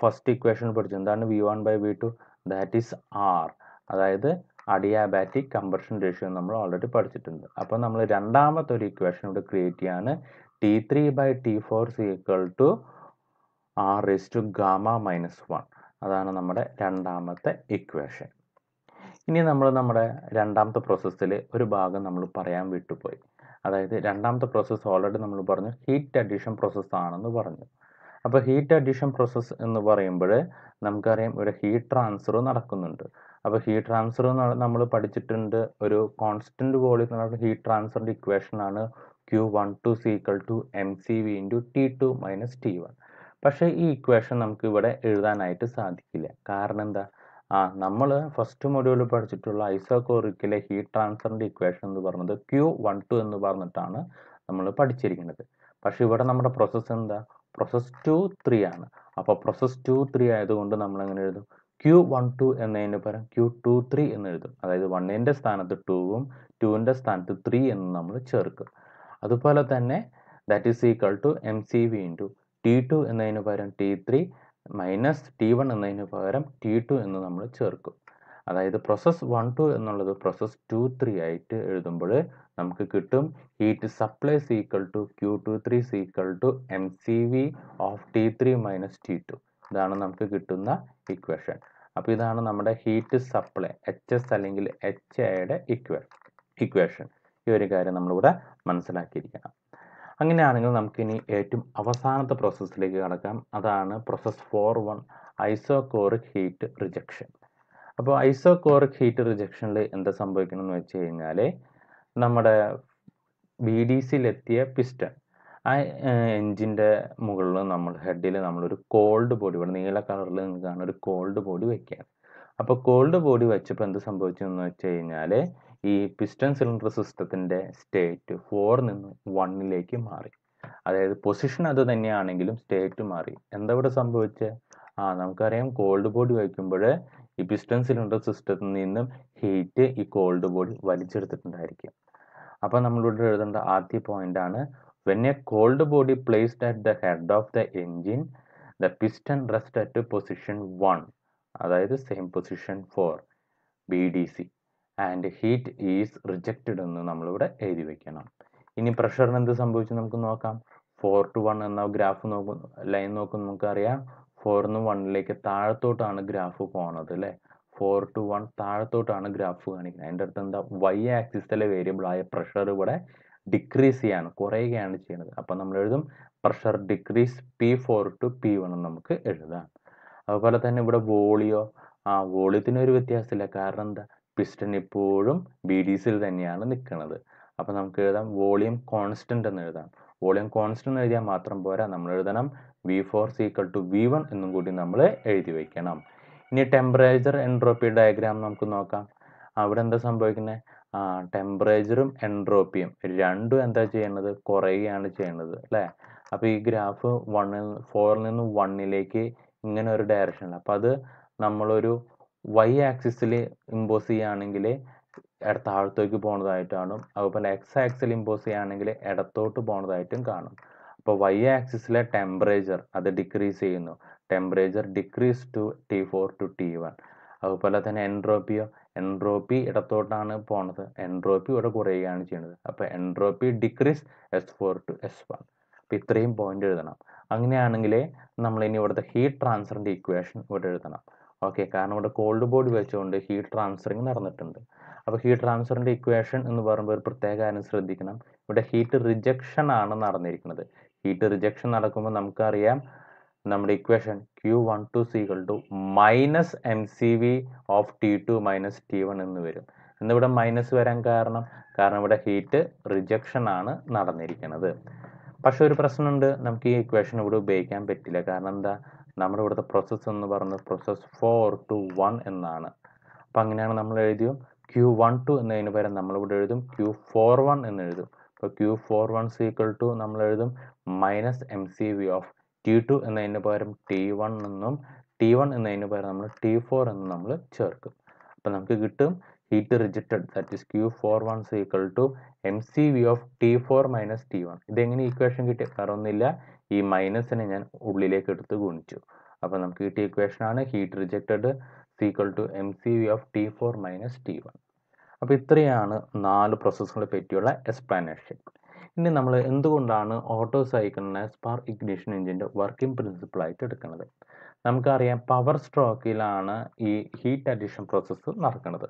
ഫസ്റ്റ് ഇക്വേഷൻ പഠിച്ചു എന്താണ് V one by V two that is R അതായത് അഡിയാബാറ്റിക് കമ്പർഷൻ റേഷ്യോ നമ്മൾ ഓൾറെഡി പഠിച്ചിട്ടുണ്ട് അപ്പോൾ നമ്മൾ രണ്ടാമത്തെ ഒരു ഇക്വേഷൻ ഇവിടെ ക്രിയേറ്റ് ചെയ്യാണ് T three by T four equal to R is to gamma minus one അതാണ് നമ്മുടെ രണ്ടാമത്തെ ഇക്വേഷൻ ഇനി നമ്മൾ നമ്മുടെ രണ്ടാമത്തെ പ്രോസസ്സിൽ ഒരു ഭാഗം നമ്മൾ പറയാൻ വിട്ടുപോയി അതായത് രണ്ടാമത്തെ പ്രോസസ്സ് ഓൾറെഡി നമ്മൾ പറഞ്ഞു ഹീറ്റ് അഡീഷൻ പ്രോസസ്സ് ആണെന്ന് പറഞ്ഞു അപ്പോൾ ഹീറ്റ് അഡീഷൻ പ്രോസസ്സ് എന്ന് പറയുമ്പോൾ നമുക്കറിയാം ഒരു ഹീറ്റ് ട്രാൻസ്ഫർ നടക്കുന്നുണ്ട് അപ്പോൾ ഹീറ്റ് ട്രാൻസ്ഫർ നമ്മൾ പഠിച്ചിട്ടുണ്ട് ഒരു കോൺസ്റ്റൻറ്റ് വോളിയം നടക്കുന്ന ഹീറ്റ് ട്രാൻസ്ഫറിൻ്റെ ഇക്വേഷനാണ് Q one two is equal to M C V into T two minus T one പക്ഷേ ഈ ഇക്വേഷൻ നമുക്ക് ഇവിടെ എഴുതാനായിട്ട് സാധിക്കില്ല കാരണം എന്താ ആ നമ്മൾ ഫസ്റ്റ് മൊഡ്യൂളിൽ പഠിച്ചിട്ടുള്ള ഐസോകോറിക്കിലെ ഹീറ്റ് ട്രാൻസ്ഫറിൻ്റെ ഇക്വേഷൻ എന്ന് പറയുന്നത് ക്യൂ വൺ ടു എന്ന് പറഞ്ഞിട്ടാണ് നമ്മൾ പഠിച്ചിരിക്കുന്നത് പക്ഷേ ഇവിടെ നമ്മുടെ പ്രോസസ്സ് എന്താ പ്രോസസ് ടു ത്രീ ആണ് അപ്പോൾ പ്രോസസ് ടു ത്രീ ആയതുകൊണ്ട് നമ്മൾ എങ്ങനെ എഴുതും ക്യൂ വൺ ടു എന്നതിന് പകരം ക്യൂ ടു ത്രീ എന്ന് എഴുതും അതായത് വണ്ണിൻ്റെ സ്ഥാനത്ത് ടൂവും ടുവിൻ്റെ സ്ഥാനത്ത് ത്രീ എന്ന് നമ്മൾ ചേർക്കും അതുപോലെ തന്നെ that is equal to M C V two T two എന്നതിന് പകരം T three minus T one എന്നതിന് പകരം ടി ടു എന്ന് നമ്മൾ ചേർക്കും അതായത് പ്രോസസ് വൺ ടു എന്നുള്ളത് പ്രോസസ് ടു ത്രീ ആയിട്ട് എഴുതുമ്പോൾ നമുക്ക് കിട്ടും heat supply is equal to Q two three is equal to M C V of T three minus T two ഇതാണ് നമുക്ക് കിട്ടുന്ന ഇക്വേഷൻ അപ്പോൾ ഇതാണ് നമ്മുടെ ഹീറ്റ് സപ്ലൈ എച്ച് എസ് അല്ലെങ്കിൽ എച്ച് എയുടെ ഇക്വേ ഇക്വേഷൻ ഈ ഒരു കാര്യം നമ്മളിവിടെ മനസ്സിലാക്കിയിരിക്കണം അങ്ങനെയാണെങ്കിൽ നമുക്കിനി ഏറ്റവും അവസാനത്തെ പ്രോസസ്സിലേക്ക് കടക്കാം അതാണ് process four one isochoric heat rejection അപ്പോൾ ഐസോകോറിക് ഹീറ്റ് റിജക്ഷനിൽ എന്താ സംഭവിക്കണമെന്ന് വെച്ച് കഴിഞ്ഞാൽ നമ്മുടെ ബി ഡി സിയിലെത്തിയ പിസ്റ്റൺ ആ എൻജിൻ്റെ മുകളിൽ നമ്മൾ ഹെഡിൽ നമ്മളൊരു കോൾഡ് ബോഡി ഇവിടെ നീല കളറിൽ നിങ്ങൾക്ക് കാണുന്ന ഒരു കോൾഡ് ബോഡി വയ്ക്കുകയാണ് അപ്പോൾ കോൾഡ് ബോഡി വെച്ചപ്പോൾ എന്ത് സംഭവിച്ചെന്ന് വെച്ച് കഴിഞ്ഞാൽ ഈ പിസ്റ്റൺ സിലിണ്ടർ സിസ്റ്റത്തിൻ്റെ സ്റ്റേറ്റ് ഫോർ നിന്ന് വണ്ണിലേക്ക് മാറി അതായത് പൊസിഷൻ അത് തന്നെയാണെങ്കിലും സ്റ്റേറ്റ് മാറി എന്താ ഇവിടെ സംഭവിച്ചത് ആ നമുക്കറിയാം കോൾഡ് ബോഡി വയ്ക്കുമ്പോൾ ഈ പിസ്റ്റൺ സിലിണ്ടർ സിസ്റ്റത്തിൽ നിന്നും ഹീറ്റ് ഈ കോൾഡ് ബോഡി വലിച്ചെടുത്തിട്ടുണ്ടായിരിക്കും അപ്പോൾ നമ്മളിവിടെ എഴുതേണ്ട ആദ്യ പോയിന്റ് ആണ് when a cold body placed at the head of the engine the piston rest at position one അതായത് same position four B D C and heat is rejected എന്ന് നമ്മളിവിടെ എഴുതി വെക്കണം ഇനി പ്രഷറിന് എന്ത് സംഭവിച്ചു നമുക്ക് നോക്കാം ഫോർ ടു വൺ എന്ന ഗ്രാഫ് നോക്കും ലൈൻ നോക്കും നമുക്കറിയാം നിന്ന് വണ്ണിലേക്ക് താഴത്തോട്ടാണ് ഗ്രാഫ് പോണത് അല്ലേ ഫോർ ടു വൺ താഴത്തോട്ടാണ് ഗ്രാഫ് കാണിക്കുന്നത് അതിൻ്റെ അടുത്ത് എന്താ വൈ ആക്സിസിലെ വേരിയബിളായ പ്രഷർ ഇവിടെ ഡിക്രീസ് ചെയ്യാണ് കുറയുകയാണ് ചെയ്യുന്നത് അപ്പം നമ്മൾ എഴുതും pressure decrease P four to P one നമുക്ക് എഴുതാം അതുപോലെ തന്നെ ഇവിടെ വോളിയോ ആ വോളിയത്തിനൊരു ഒരു വ്യത്യാസമില്ല കാരണം എന്താ പിസ്റ്റൺ ഇപ്പോഴും ബി ഡി സിയിൽ തന്നെയാണ് നിൽക്കുന്നത് അപ്പോൾ നമുക്ക് എഴുതാം വോളിയം കോൺസ്റ്റന്റ് എന്ന് എഴുതാം വോളിയം കോൺസ്റ്റന്റ് എഴുതിയാൽ മാത്രം പോരാ നമ്മൾ എഴുതണം V four equal to V one എന്നും കൂടി നമ്മൾ എഴുതി വയ്ക്കണം ഇനി ടെമ്പറേച്ചർ എൻട്രോപ്പി ഡയഗ്രാം നമുക്ക് നോക്കാം അവിടെ എന്താ സംഭവിക്കുന്നത് ആ ടെമ്പറേച്ചറും എൻട്രോപ്പിയും രണ്ടും എന്താ ചെയ്യുന്നത് കുറയുകയാണ് ചെയ്യുന്നത് അല്ലേ അപ്പോൾ ഈ ഗ്രാഫ് വണ്ണിൽ ഫോറിൽ നിന്ന് വണ്ണിലേക്ക് ഇങ്ങനെ ഒരു ഡയറക്ഷനിൽ അപ്പോൾ അത് നമ്മളൊരു വൈ ആക്സിസിൽ ഇമ്പോസ് ചെയ്യുകയാണെങ്കിൽ താഴത്തേക്ക് പോണതായിട്ടാണ് അതുപോലെ എക്സ് ആക്സിൽ ഇമ്പോസ് ചെയ്യുകയാണെങ്കിൽ ഇടത്തോട്ട് പോണതായിട്ടും കാണും അപ്പോൾ വൈ ആക്സിസിലെ ടെമ്പറേച്ചർ അത് ഡിക്രീസ് ചെയ്യുന്നു temperature decrease to T four to T one അതുപോലെ തന്നെ എൻട്രോപ്പിയോ എൻട്രോപ്പി ഇടത്തോട്ടാണ് പോണത് എൻട്രോപ്പി ഇവിടെ കുറയുകയാണ് ചെയ്യുന്നത് അപ്പോൾ entropy decrease S four to S one അപ്പോൾ ഇത്രയും പോയിന്റ് എഴുതണം അങ്ങനെയാണെങ്കിൽ ഇനി ഇവിടുത്തെ ഹീറ്റ് ട്രാൻസ്ഫറിൻ്റെ ഇക്വേഷൻ ഇവിടെ എഴുതണം ഓക്കെ കാരണം ഇവിടെ കോൾഡ് ബോഡി വെച്ചുകൊണ്ട് ഹീറ്റ് ട്രാൻസ്ഫറിങ് നടന്നിട്ടുണ്ട് അപ്പോൾ ഹീറ്റ് ട്രാൻസ്ഫറിൻ്റെ ഇക്വേഷൻ എന്ന് പറയുമ്പോൾ ഒരു പ്രത്യേക കാര്യം ശ്രദ്ധിക്കണം ഇവിടെ ഹീറ്റ് റിജക്ഷൻ ആണ് നടന്നിരിക്കുന്നത് ഹീറ്റ് റിജക്ഷൻ നടക്കുമ്പോൾ നമുക്കറിയാം നമ്മുടെ equation Q one two is equal to minus M C V of T two minus T one എന്ന് വരും എന്നിവിടെ മൈനസ് വരാൻ കാരണം കാരണം ഇവിടെ ഹീറ്റ് റിജക്ഷൻ ആണ് നടന്നിരിക്കുന്നത് പക്ഷെ ഒരു പ്രശ്നമുണ്ട് നമുക്ക് ഈ ഇക്വേഷൻ ഇവിടെ ഉപയോഗിക്കാൻ പറ്റില്ല കാരണം എന്താ നമ്മുടെ ഇവിടുത്തെ പ്രോസസ്സ് എന്ന് പറയുന്നത് പ്രോസസ് ഫോർ ടു വൺ എന്നാണ് അപ്പം അങ്ങനെയാണ് നമ്മൾ എഴുതിയും ക്യൂ വൺ ടു എന്നതിന് പകരം നമ്മളിവിടെ എഴുതും ക്യൂ ഫോർ വൺ എന്ന് എഴുതും ഇപ്പോൾ Q four one equal to നമ്മൾ എഴുതും minus M C V of T two എന്നതിന് പകരം ടി വൺ എന്നും ടി വൺ എന്നതിന് പകരം നമ്മൾ ടി ഫോർ എന്നും നമ്മൾ ചേർക്കും അപ്പം നമുക്ക് കിട്ടും heat rejected that is Q four one equal to M C V of T four minus T one ഇതെങ്ങനെ ഇക്വേഷൻ കിട്ടി വേറെ ഒന്നുമില്ല ഈ മൈനസിനെ ഞാൻ ഉള്ളിലേക്ക് എടുത്ത് ഗുണിച്ചു അപ്പോൾ നമുക്ക് കിട്ടിയ ആണ് heat rejected is equal to M C V of T four minus T one അപ്പോൾ ഇത്രയാണ് നാല് പ്രോസസ്സുകളെ പറ്റിയുള്ള എക്സ്പ്ലാനേഷൻ ഇനി നമ്മൾ എന്തുകൊണ്ടാണ് ഓട്ടോ സൈക്കിളിനെ സ്പാർക്ക് ഇഗ്നിഷൻ എഞ്ചിൻ്റെ വർക്കിംഗ് ആയിട്ട് എടുക്കുന്നത് നമുക്കറിയാം പവർ സ്ട്രോക്കിലാണ് ഈ ഹീറ്റ് അഡിഷൻ പ്രോസസ്സ് നടക്കുന്നത്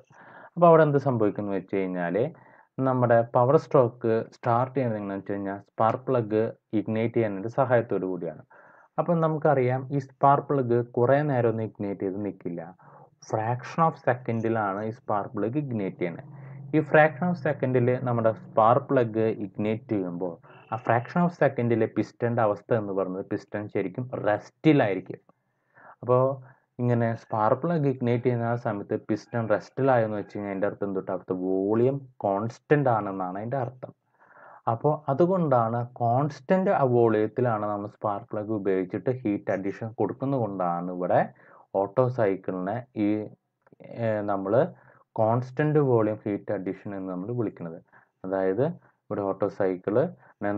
അപ്പോൾ അവിടെ എന്ത് സംഭവിക്കുന്നു വെച്ച് കഴിഞ്ഞാൽ നമ്മുടെ പവർ സ്ട്രോക്ക് സ്റ്റാർട്ട് ചെയ്യുന്നത് എങ്ങനെയാണെന്ന് വെച്ച് കഴിഞ്ഞാൽ സ്പാർക്ക് പ്ലഗ് ഇഗ്നേറ്റ് ചെയ്യാനൊരു സഹായത്തോടു കൂടിയാണ് അപ്പം നമുക്കറിയാം ഈ സ്പാർക്ക് പ്ലഗ് കുറേ നേരം ഒന്നും ഇഗ്നേറ്റ് ചെയ്ത് നിൽക്കില്ല ഫ്രാക്ഷൻ ഓഫ് സെക്കൻഡിലാണ് ഈ സ്പാർക്ക് പ്ലഗ് ഇഗ്നേറ്റ് ചെയ്യുന്നത് ഈ ഫ്രാക്ഷൻ ഓഫ് സെക്കൻഡിൽ നമ്മുടെ സ്പാർക്ക് പ്ലഗ് ഇഗ്നേറ്റ് ചെയ്യുമ്പോൾ ആ ഫ്രാക്ഷൻ ഓഫ് സെക്കൻഡിലെ പിസ്റ്റൻ്റെ അവസ്ഥ എന്ന് പറയുന്നത് പിസ്റ്റൺ ശരിക്കും റെസ്റ്റിലായിരിക്കും അപ്പോൾ ഇങ്ങനെ സ്പാർക്ക് പ്ലഗ് ഇഗ്നൈറ്റ് ചെയ്യുന്ന ആ സമയത്ത് പിസ്റ്റൺ റെസ്റ്റിലായെന്ന് വെച്ച് കഴിഞ്ഞാൽ അതിൻ്റെ അർത്ഥം തൊട്ട് അവിടുത്തെ വോളിയം കോൺസ്റ്റൻ്റ് ആണെന്നാണ് അതിൻ്റെ അർത്ഥം അപ്പോൾ അതുകൊണ്ടാണ് കോൺസ്റ്റൻ്റ് വോളിയത്തിലാണ് നമ്മൾ സ്പാർക്ക് പ്ലഗ് ഉപയോഗിച്ചിട്ട് ഹീറ്റ് അഡീഷൻ കൊടുക്കുന്നത് കൊണ്ടാണ് ഇവിടെ ഓട്ടോ സൈക്കിളിനെ ഈ നമ്മൾ കോൺസ്റ്റൻ്റ് വോളിയം ഹീറ്റ് അഡീഷൻ എന്ന് നമ്മൾ വിളിക്കുന്നത് അതായത് ഇവിടെ ഓട്ടോ സൈക്കിള്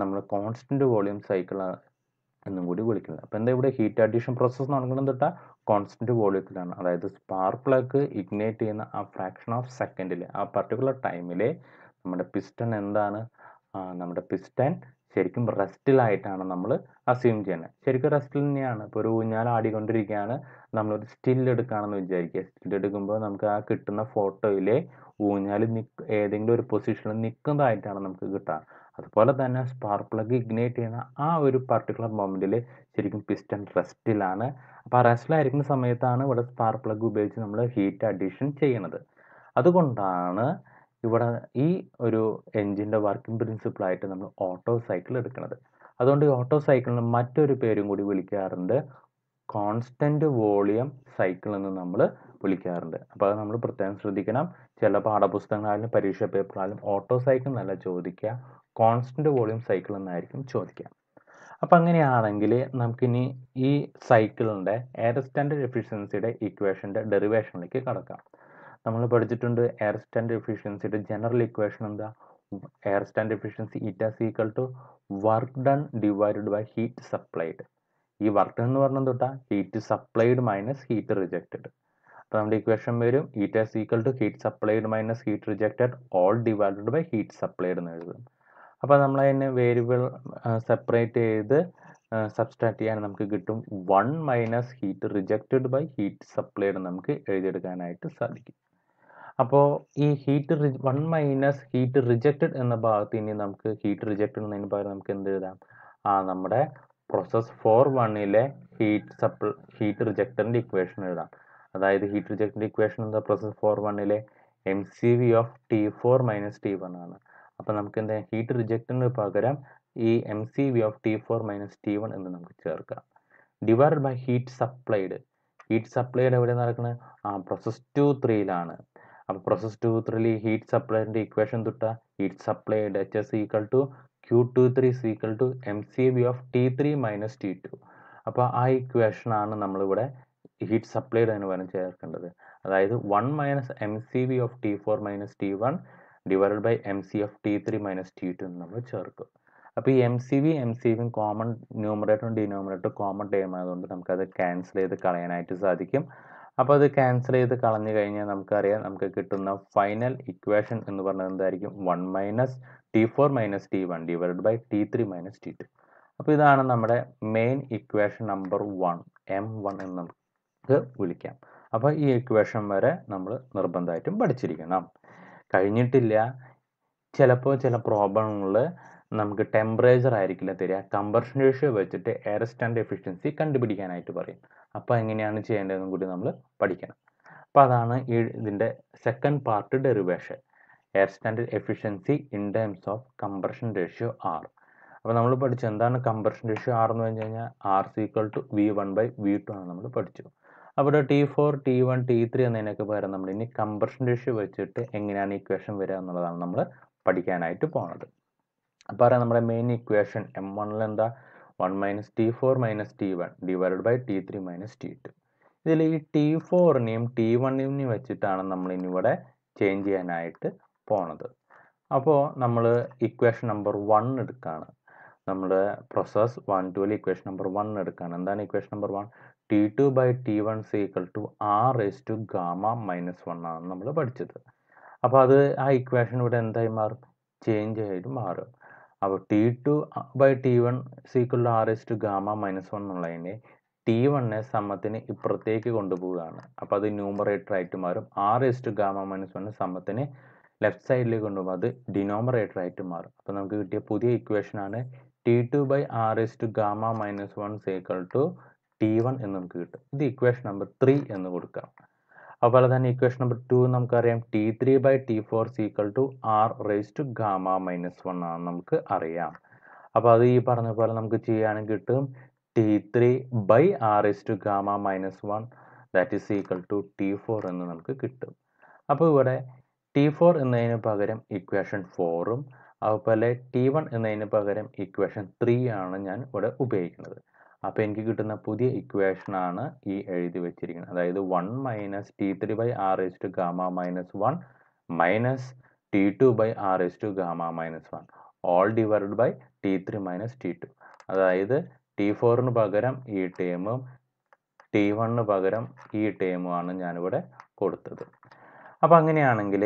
നമ്മൾ കോൺസ്റ്റൻ്റ് വോളിയം സൈക്കിൾ എന്നും കൂടി വിളിക്കുന്നത് അപ്പോൾ എന്താ ഇവിടെ ഹീറ്റ് അഡീഷൻ പ്രോസസ്സ് നടക്കണം തൊട്ടാൽ കോൺസ്റ്റൻറ്റ് വോളിയത്തിലാണ് അതായത് സ്പാർക്ക് പ്ലഗ് ഇഗ്നേറ്റ് ചെയ്യുന്ന ആ ഫ്രാക്ഷൻ ഓഫ് സെക്കൻഡിൽ ആ പർട്ടിക്കുലർ ടൈമിൽ നമ്മുടെ പിസ്റ്റൺ എന്താണ് നമ്മുടെ പിസ്റ്റൺ ശരിക്കും റെസ്റ്റിലായിട്ടാണ് നമ്മൾ അസ്യൂം ചെയ്യുന്നത് ശരിക്കും റെസ്റ്റിൽ തന്നെയാണ് ഇപ്പോൾ ഒരു ഊഞ്ഞാൽ ആടിക്കൊണ്ടിരിക്കുകയാണ് നമ്മളൊരു സ്റ്റിൽ എടുക്കുകയാണെന്ന് വിചാരിക്കുക സ്റ്റിൽ എടുക്കുമ്പോൾ നമുക്ക് ആ കിട്ടുന്ന ഫോട്ടോയിലെ ഊഞ്ഞാൽ നിൽക്ക ഏതെങ്കിലും ഒരു പൊസിഷനിൽ നിൽക്കുന്നതായിട്ടാണ് നമുക്ക് കിട്ടുക അതുപോലെ തന്നെ സ്പാർക്ക് പ്ലഗ് ഇഗ്നേറ്റ് ചെയ്യുന്ന ആ ഒരു പർട്ടിക്കുലർ മൊമെൻറ്റിൽ ശരിക്കും പിസ്റ്റൺ റെസ്റ്റിലാണ് അപ്പോൾ അറസ്റ്റിലായിരിക്കുന്ന സമയത്താണ് ഇവിടെ സ്പാർ പ്ലഗ് ഉപയോഗിച്ച് നമ്മൾ ഹീറ്റ് അഡീഷൻ ചെയ്യണത് അതുകൊണ്ടാണ് ഇവിടെ ഈ ഒരു എൻജിൻ്റെ വർക്കിംഗ് പ്രിൻസിപ്പിളായിട്ട് നമ്മൾ ഓട്ടോ സൈക്കിൾ എടുക്കുന്നത് അതുകൊണ്ട് ഈ ഓട്ടോ സൈക്കിളിന് മറ്റൊരു പേരും കൂടി വിളിക്കാറുണ്ട് കോൺസ്റ്റൻ്റ് വോളിയം സൈക്കിൾ എന്ന് നമ്മൾ വിളിക്കാറുണ്ട് അപ്പോൾ അത് നമ്മൾ പ്രത്യേകം ശ്രദ്ധിക്കണം ചില പാഠപുസ്തകങ്ങളായാലും പരീക്ഷ പേപ്പറായാലും ഓട്ടോ സൈക്കിൾ എന്നല്ല ചോദിക്കുക കോൺസ്റ്റൻ്റ് വോളിയം സൈക്കിൾ എന്നായിരിക്കും ചോദിക്കുക അപ്പം അങ്ങനെയാണെങ്കിൽ നമുക്കിനി ഈ സൈക്കിളിൻ്റെ എയർ സ്റ്റാൻഡേർഡ് എഫിഷ്യൻസിയുടെ ഇക്വേഷൻ്റെ ഡെറിവേഷനിലേക്ക് കടക്കാം നമ്മൾ പഠിച്ചിട്ടുണ്ട് എയർ സ്റ്റാൻഡേർഡ് എഫിഷ്യൻസിയുടെ ജനറൽ ഇക്വേഷൻ എന്താ air standard efficiency as equal to work done divided by heat supplied ഈ വർക്ക് ഡൺ എന്ന് പറഞ്ഞത് തൊട്ടാ heat supplied minus heat rejected അപ്പോൾ നമ്മുടെ ഇക്വേഷൻ വരും as equal to heat supplied minus heat rejected all divided by heat supplied എന്ന് എഴുതും അപ്പോൾ നമ്മൾ അതിന് വേരിയബിൾ സെപ്പറേറ്റ് ചെയ്ത് സബ്സ്ട്രാക്ട് ചെയ്യാൻ നമുക്ക് കിട്ടും one minus heat rejected by heat supplied നമുക്ക് എഴുതിയെടുക്കാനായിട്ട് സാധിക്കും അപ്പോൾ ഈ heat one minus heat rejected എന്ന ഭാഗത്ത് ഇനി നമുക്ക് ഹീറ്റ് റിജക്റ്റഡ് എന്നതിന് പകരം നമുക്ക് എന്ത് എഴുതാം ആ നമ്മുടെ പ്രോസസ് ഫോർ വണ്ണിലെ ഹീറ്റ് സപ്ല ഹീറ്റ് റിജക്ടറിൻ്റെ ഇക്വേഷൻ എഴുതാം അതായത് ഹീറ്റ് റിജക്ടറിൻ്റെ ഇക്വേഷൻ എന്താ പ്രോസസ് ഫോർ വണ്ണിലെ M C V of T four minus T one ആണ് അപ്പോൾ നമുക്ക് എന്താ ഹീറ്റ് റിജക്റ്റന് പകരം ഈ M C V of T four minus T one എന്ന് നമുക്ക് ചേർക്കാം divide by heat supplied heat supplied എവിടെ നടക്കുന്നത് ആ പ്രോസസ് ടു ത്രീയിലാണ് അപ്പോൾ പ്രോസസ് ടു ത്രീയിൽ ഹീറ്റ് സപ്ലൈഡിൻ്റെ ഇക്വേഷൻ തൊട്ട heat supplied H S equal to Q two three is equal to M C V of T three minus T two അപ്പോൾ ആ ഇക്വേഷനാണ് നമ്മളിവിടെ ഹീറ്റ് സപ്ലൈഡ് എന്ന് പറഞ്ഞ് ചേർക്കേണ്ടത് അതായത് one minus M C V of T four minus T one divide by M C F T three minus T two നമ്മൾ ചേർക്കും അപ്പോൾ ഈ M C V M C വിയും കോമൺ ന്യൂമറേറ്ററും ഡിനോമിനേറ്ററും കോമൺ ടേം ആയതുകൊണ്ട് നമുക്കത് ക്യാൻസൽ ചെയ്ത് കളയാനായിട്ട് സാധിക്കും അപ്പോൾ അത് ക്യാൻസൽ ചെയ്ത് കളഞ്ഞു കഴിഞ്ഞാൽ നമുക്കറിയാം നമുക്ക് കിട്ടുന്ന ഫൈനൽ ഇക്വേഷൻ എന്ന് പറഞ്ഞത് എന്തായിരിക്കും one minus T four minus T one divide by T three minus T two അപ്പോൾ ഇതാണ് നമ്മുടെ main equation number one M one എന്ന് നമുക്ക് വിളിക്കാം അപ്പോൾ ഈ ഇക്വേഷൻ വരെ നമ്മൾ നിർബന്ധമായിട്ടും പഠിച്ചിരിക്കണം കഴിഞ്ഞിട്ടില്ല ചിലപ്പോൾ ചില പ്രോബ്ലങ്ങൾ നമുക്ക് ടെമ്പറേച്ചർ ആയിരിക്കില്ല തരിക കമ്പർഷൻ റേഷ്യോ വെച്ചിട്ട് എയർ സ്റ്റാൻഡ് എഫിഷ്യൻസി കണ്ടുപിടിക്കാനായിട്ട് പറയും അപ്പോൾ എങ്ങനെയാണ് ചെയ്യേണ്ടതെന്നും കൂടി നമ്മൾ പഠിക്കണം അപ്പോൾ അതാണ് ഈ ഇതിൻ്റെ second part derivation air standard efficiency in terms of compression ratio R അപ്പോൾ നമ്മൾ പഠിച്ചത് എന്താണ് കംപ്രഷൻ റേഷ്യോ ആർ എന്ന് പറഞ്ഞു കഴിഞ്ഞാൽ R equal to V one by V two ആണ് നമ്മൾ പഠിച്ചത് അവിടെ T four T one T three എന്നതിനൊക്കെ പകരം നമ്മൾ ഇനി കംപ്രഷൻ ഡിഷ്യൂ വെച്ചിട്ട് എങ്ങനെയാണ് ഇക്വേഷൻ വരിക എന്നുള്ളതാണ് നമ്മൾ പഠിക്കാനായിട്ട് പോകുന്നത് അപ്പോൾ പറയാം നമ്മുടെ മെയിൻ ഇക്വേഷൻ എം വണ്ണിൽ എന്താ one minus T four minus T one divide by T three minus T two ഇതിൽ ഈ ടി ഫോറിനെയും ടി വണ്ണിനെയും വെച്ചിട്ടാണ് നമ്മൾ ഇനി ഇവിടെ ചേഞ്ച് ചെയ്യാനായിട്ട് പോണത് അപ്പോൾ നമ്മൾ ഇക്വേഷൻ നമ്പർ വൺ എടുക്കുകയാണ് നമ്മുടെ പ്രോസസ് വൺ ടുവിൽ ഇക്വേഷൻ നമ്പർ വൺ എടുക്കുകയാണ് എന്താണ് equation number one T two by T one C to R S to gamma minus one ആണ് നമ്മൾ പഠിച്ചത് അപ്പോൾ അത് ആ ഇക്വേഷൻ ഇവിടെ എന്തായി മാറും ചേഞ്ച് ആയിട്ട് മാറും അപ്പോൾ T two by T one equal to R S to gamma minus one എന്നുള്ളതിനെ ടി വണ്ണിനെ സമത്തിന് ഇപ്പുറത്തേക്ക് കൊണ്ടുപോവുകയാണ് അപ്പോൾ അത് ന്യൂമറേറ്റർ ആയിട്ട് മാറും R S to gamma minus one സമത്തിന് ലെഫ്റ്റ് സൈഡിലേക്ക് കൊണ്ടുപോകും അത് ഡിനോമറേറ്റർ ആയിട്ട് മാറും അപ്പോൾ നമുക്ക് കിട്ടിയ പുതിയ ഇക്വേഷനാണ് T two by R S to gamma minus one equal to T one എന്ന് നമുക്ക് കിട്ടും ഇത് ഇക്വേഷൻ നമ്പർ ത്രീ എന്ന് കൊടുക്കാം അതുപോലെ തന്നെ ഇക്വേഷൻ നമ്പർ ടു നമുക്കറിയാം T three by T four equal to R raise to gamma minus one ആണ് നമുക്ക് അറിയാം അപ്പോൾ അത് ഈ പറഞ്ഞ പോലെ നമുക്ക് ചെയ്യുകയാണെങ്കിൽ കിട്ടും T three by R raise to gamma minus one that is equal to T four എന്ന് നമുക്ക് കിട്ടും അപ്പോൾ ഇവിടെ ടി ഫോർ എന്നതിന് പകരം ഇക്വേഷൻ ഫോറും അതുപോലെ ടി വൺ എന്നതിന് പകരം ഇക്വേഷൻ ത്രീ ആണ് ഞാൻ ഇവിടെ ഉപയോഗിക്കുന്നത് അപ്പോൾ എനിക്ക് കിട്ടുന്ന പുതിയ ഇക്വേഷനാണ് ഈ എഴുതി വെച്ചിരിക്കുന്നത് അതായത് one minus T three by R S to gamma minus one minus T two by R S to gamma minus one all divide by T three minus T two അതായത് ടി ഫോറിന് പകരം ഈ ടേമും ടി വണ്ണിന് പകരം ഈ ടേമുമാണ് ഞാനിവിടെ കൊടുത്തത് അപ്പോൾ അങ്ങനെയാണെങ്കിൽ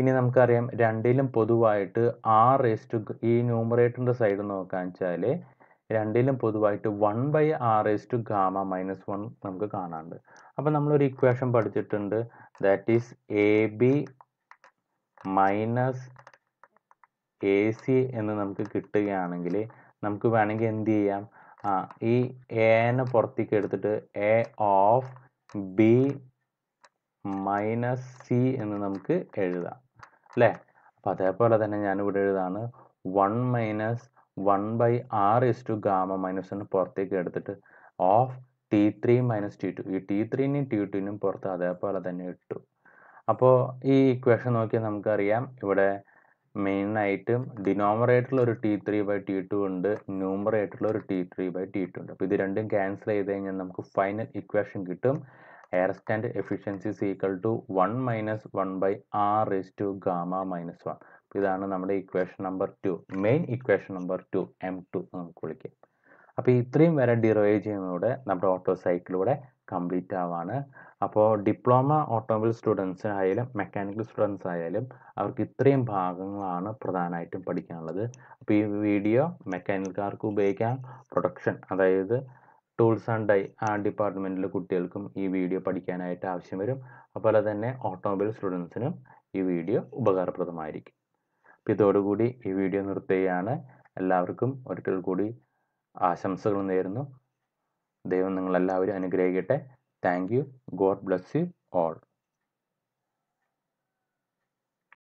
ഇനി നമുക്കറിയാം രണ്ടിലും പൊതുവായിട്ട് ആർ എസ് ടു ഈ ന്യൂമറേറ്ററിൻ്റെ സൈഡ് നോക്കാൻ വെച്ചാൽ രണ്ടിലും പൊതുവായിട്ട് one by R S to gamma minus one നമുക്ക് കാണാനുണ്ട് അപ്പം നമ്മളൊരു ഇക്വേഷൻ പഠിച്ചിട്ടുണ്ട് that is A B minus A C എന്ന് നമുക്ക് കിട്ടുകയാണെങ്കിൽ നമുക്ക് വേണമെങ്കിൽ എന്ത് ചെയ്യാം ആ ഈ എനെ പുറത്തേക്ക് എടുത്തിട്ട് A of B minus C എന്ന് നമുക്ക് എഴുതാം അല്ലേ അപ്പം അതേപോലെ തന്നെ ഞാനിവിടെ എഴുതാണ് one minus one by R is to gamma മൈനസിന് പുറത്തേക്ക് എടുത്തിട്ട് of T three minus T two ഈ ടി ത്രീനെയും ടി ടുവിനും പുറത്ത് അതേപോലെ തന്നെ ഇട്ടു അപ്പോൾ ഈ ഇക്വേഷൻ നോക്കിയാൽ നമുക്കറിയാം ഇവിടെ മെയിനായിട്ടും ഡിനോമിനേറ്ററിൽ ഒരു T three by T two ഉണ്ട് ന്യൂമറേറ്ററിൽ ഒരു T three by T two ഉണ്ട് അപ്പോൾ ഇത് രണ്ടും ക്യാൻസൽ ചെയ്ത് കഴിഞ്ഞാൽ നമുക്ക് ഫൈനൽ ഇക്വേഷൻ കിട്ടും air stand efficiency equal to one minus one by R is to gamma minus one ഇതാണ് നമ്മുടെ equation number two main equation number two M two നമുക്ക് വിളിക്കാം അപ്പോൾ ഇത്രയും വരെ ഡിറൈവ് ചെയ്യുന്നതോടെ നമ്മുടെ ഓട്ടോ സൈക്കിളിലൂടെ കംപ്ലീറ്റ് ആവാണ് അപ്പോൾ ഡിപ്ലോമ ഓട്ടോമൊബൈൽ സ്റ്റുഡൻസ് ആയാലും മെക്കാനിക്കൽ സ്റ്റുഡൻസ് ആയാലും അവർക്ക് ഇത്രയും ഭാഗങ്ങളാണ് പ്രധാനമായിട്ടും പഠിക്കാനുള്ളത് അപ്പോൾ ഈ വീഡിയോ മെക്കാനിക്കാർക്ക് ഉപയോഗിക്കാം പ്രൊഡക്ഷൻ അതായത് ടൂൾസ് ആൻഡ് ഡൈ ആ ഡിപ്പാർട്ട്മെൻറ്റിലെ കുട്ടികൾക്കും ഈ വീഡിയോ പഠിക്കാനായിട്ട് ആവശ്യം വരും അതുപോലെ തന്നെ ഓട്ടോമൊബൈൽ സ്റ്റുഡൻസിനും ഈ വീഡിയോ ഉപകാരപ്രദമായിരിക്കും അപ്പം ഇതോടുകൂടി ഈ വീഡിയോ നിർത്തുകയാണ് എല്ലാവർക്കും ഒരിക്കൽ കൂടി ആശംസകൾ നേരുന്നു ദൈവം നിങ്ങളെല്ലാവരും അനുഗ്രഹിക്കട്ടെ thank you God bless you all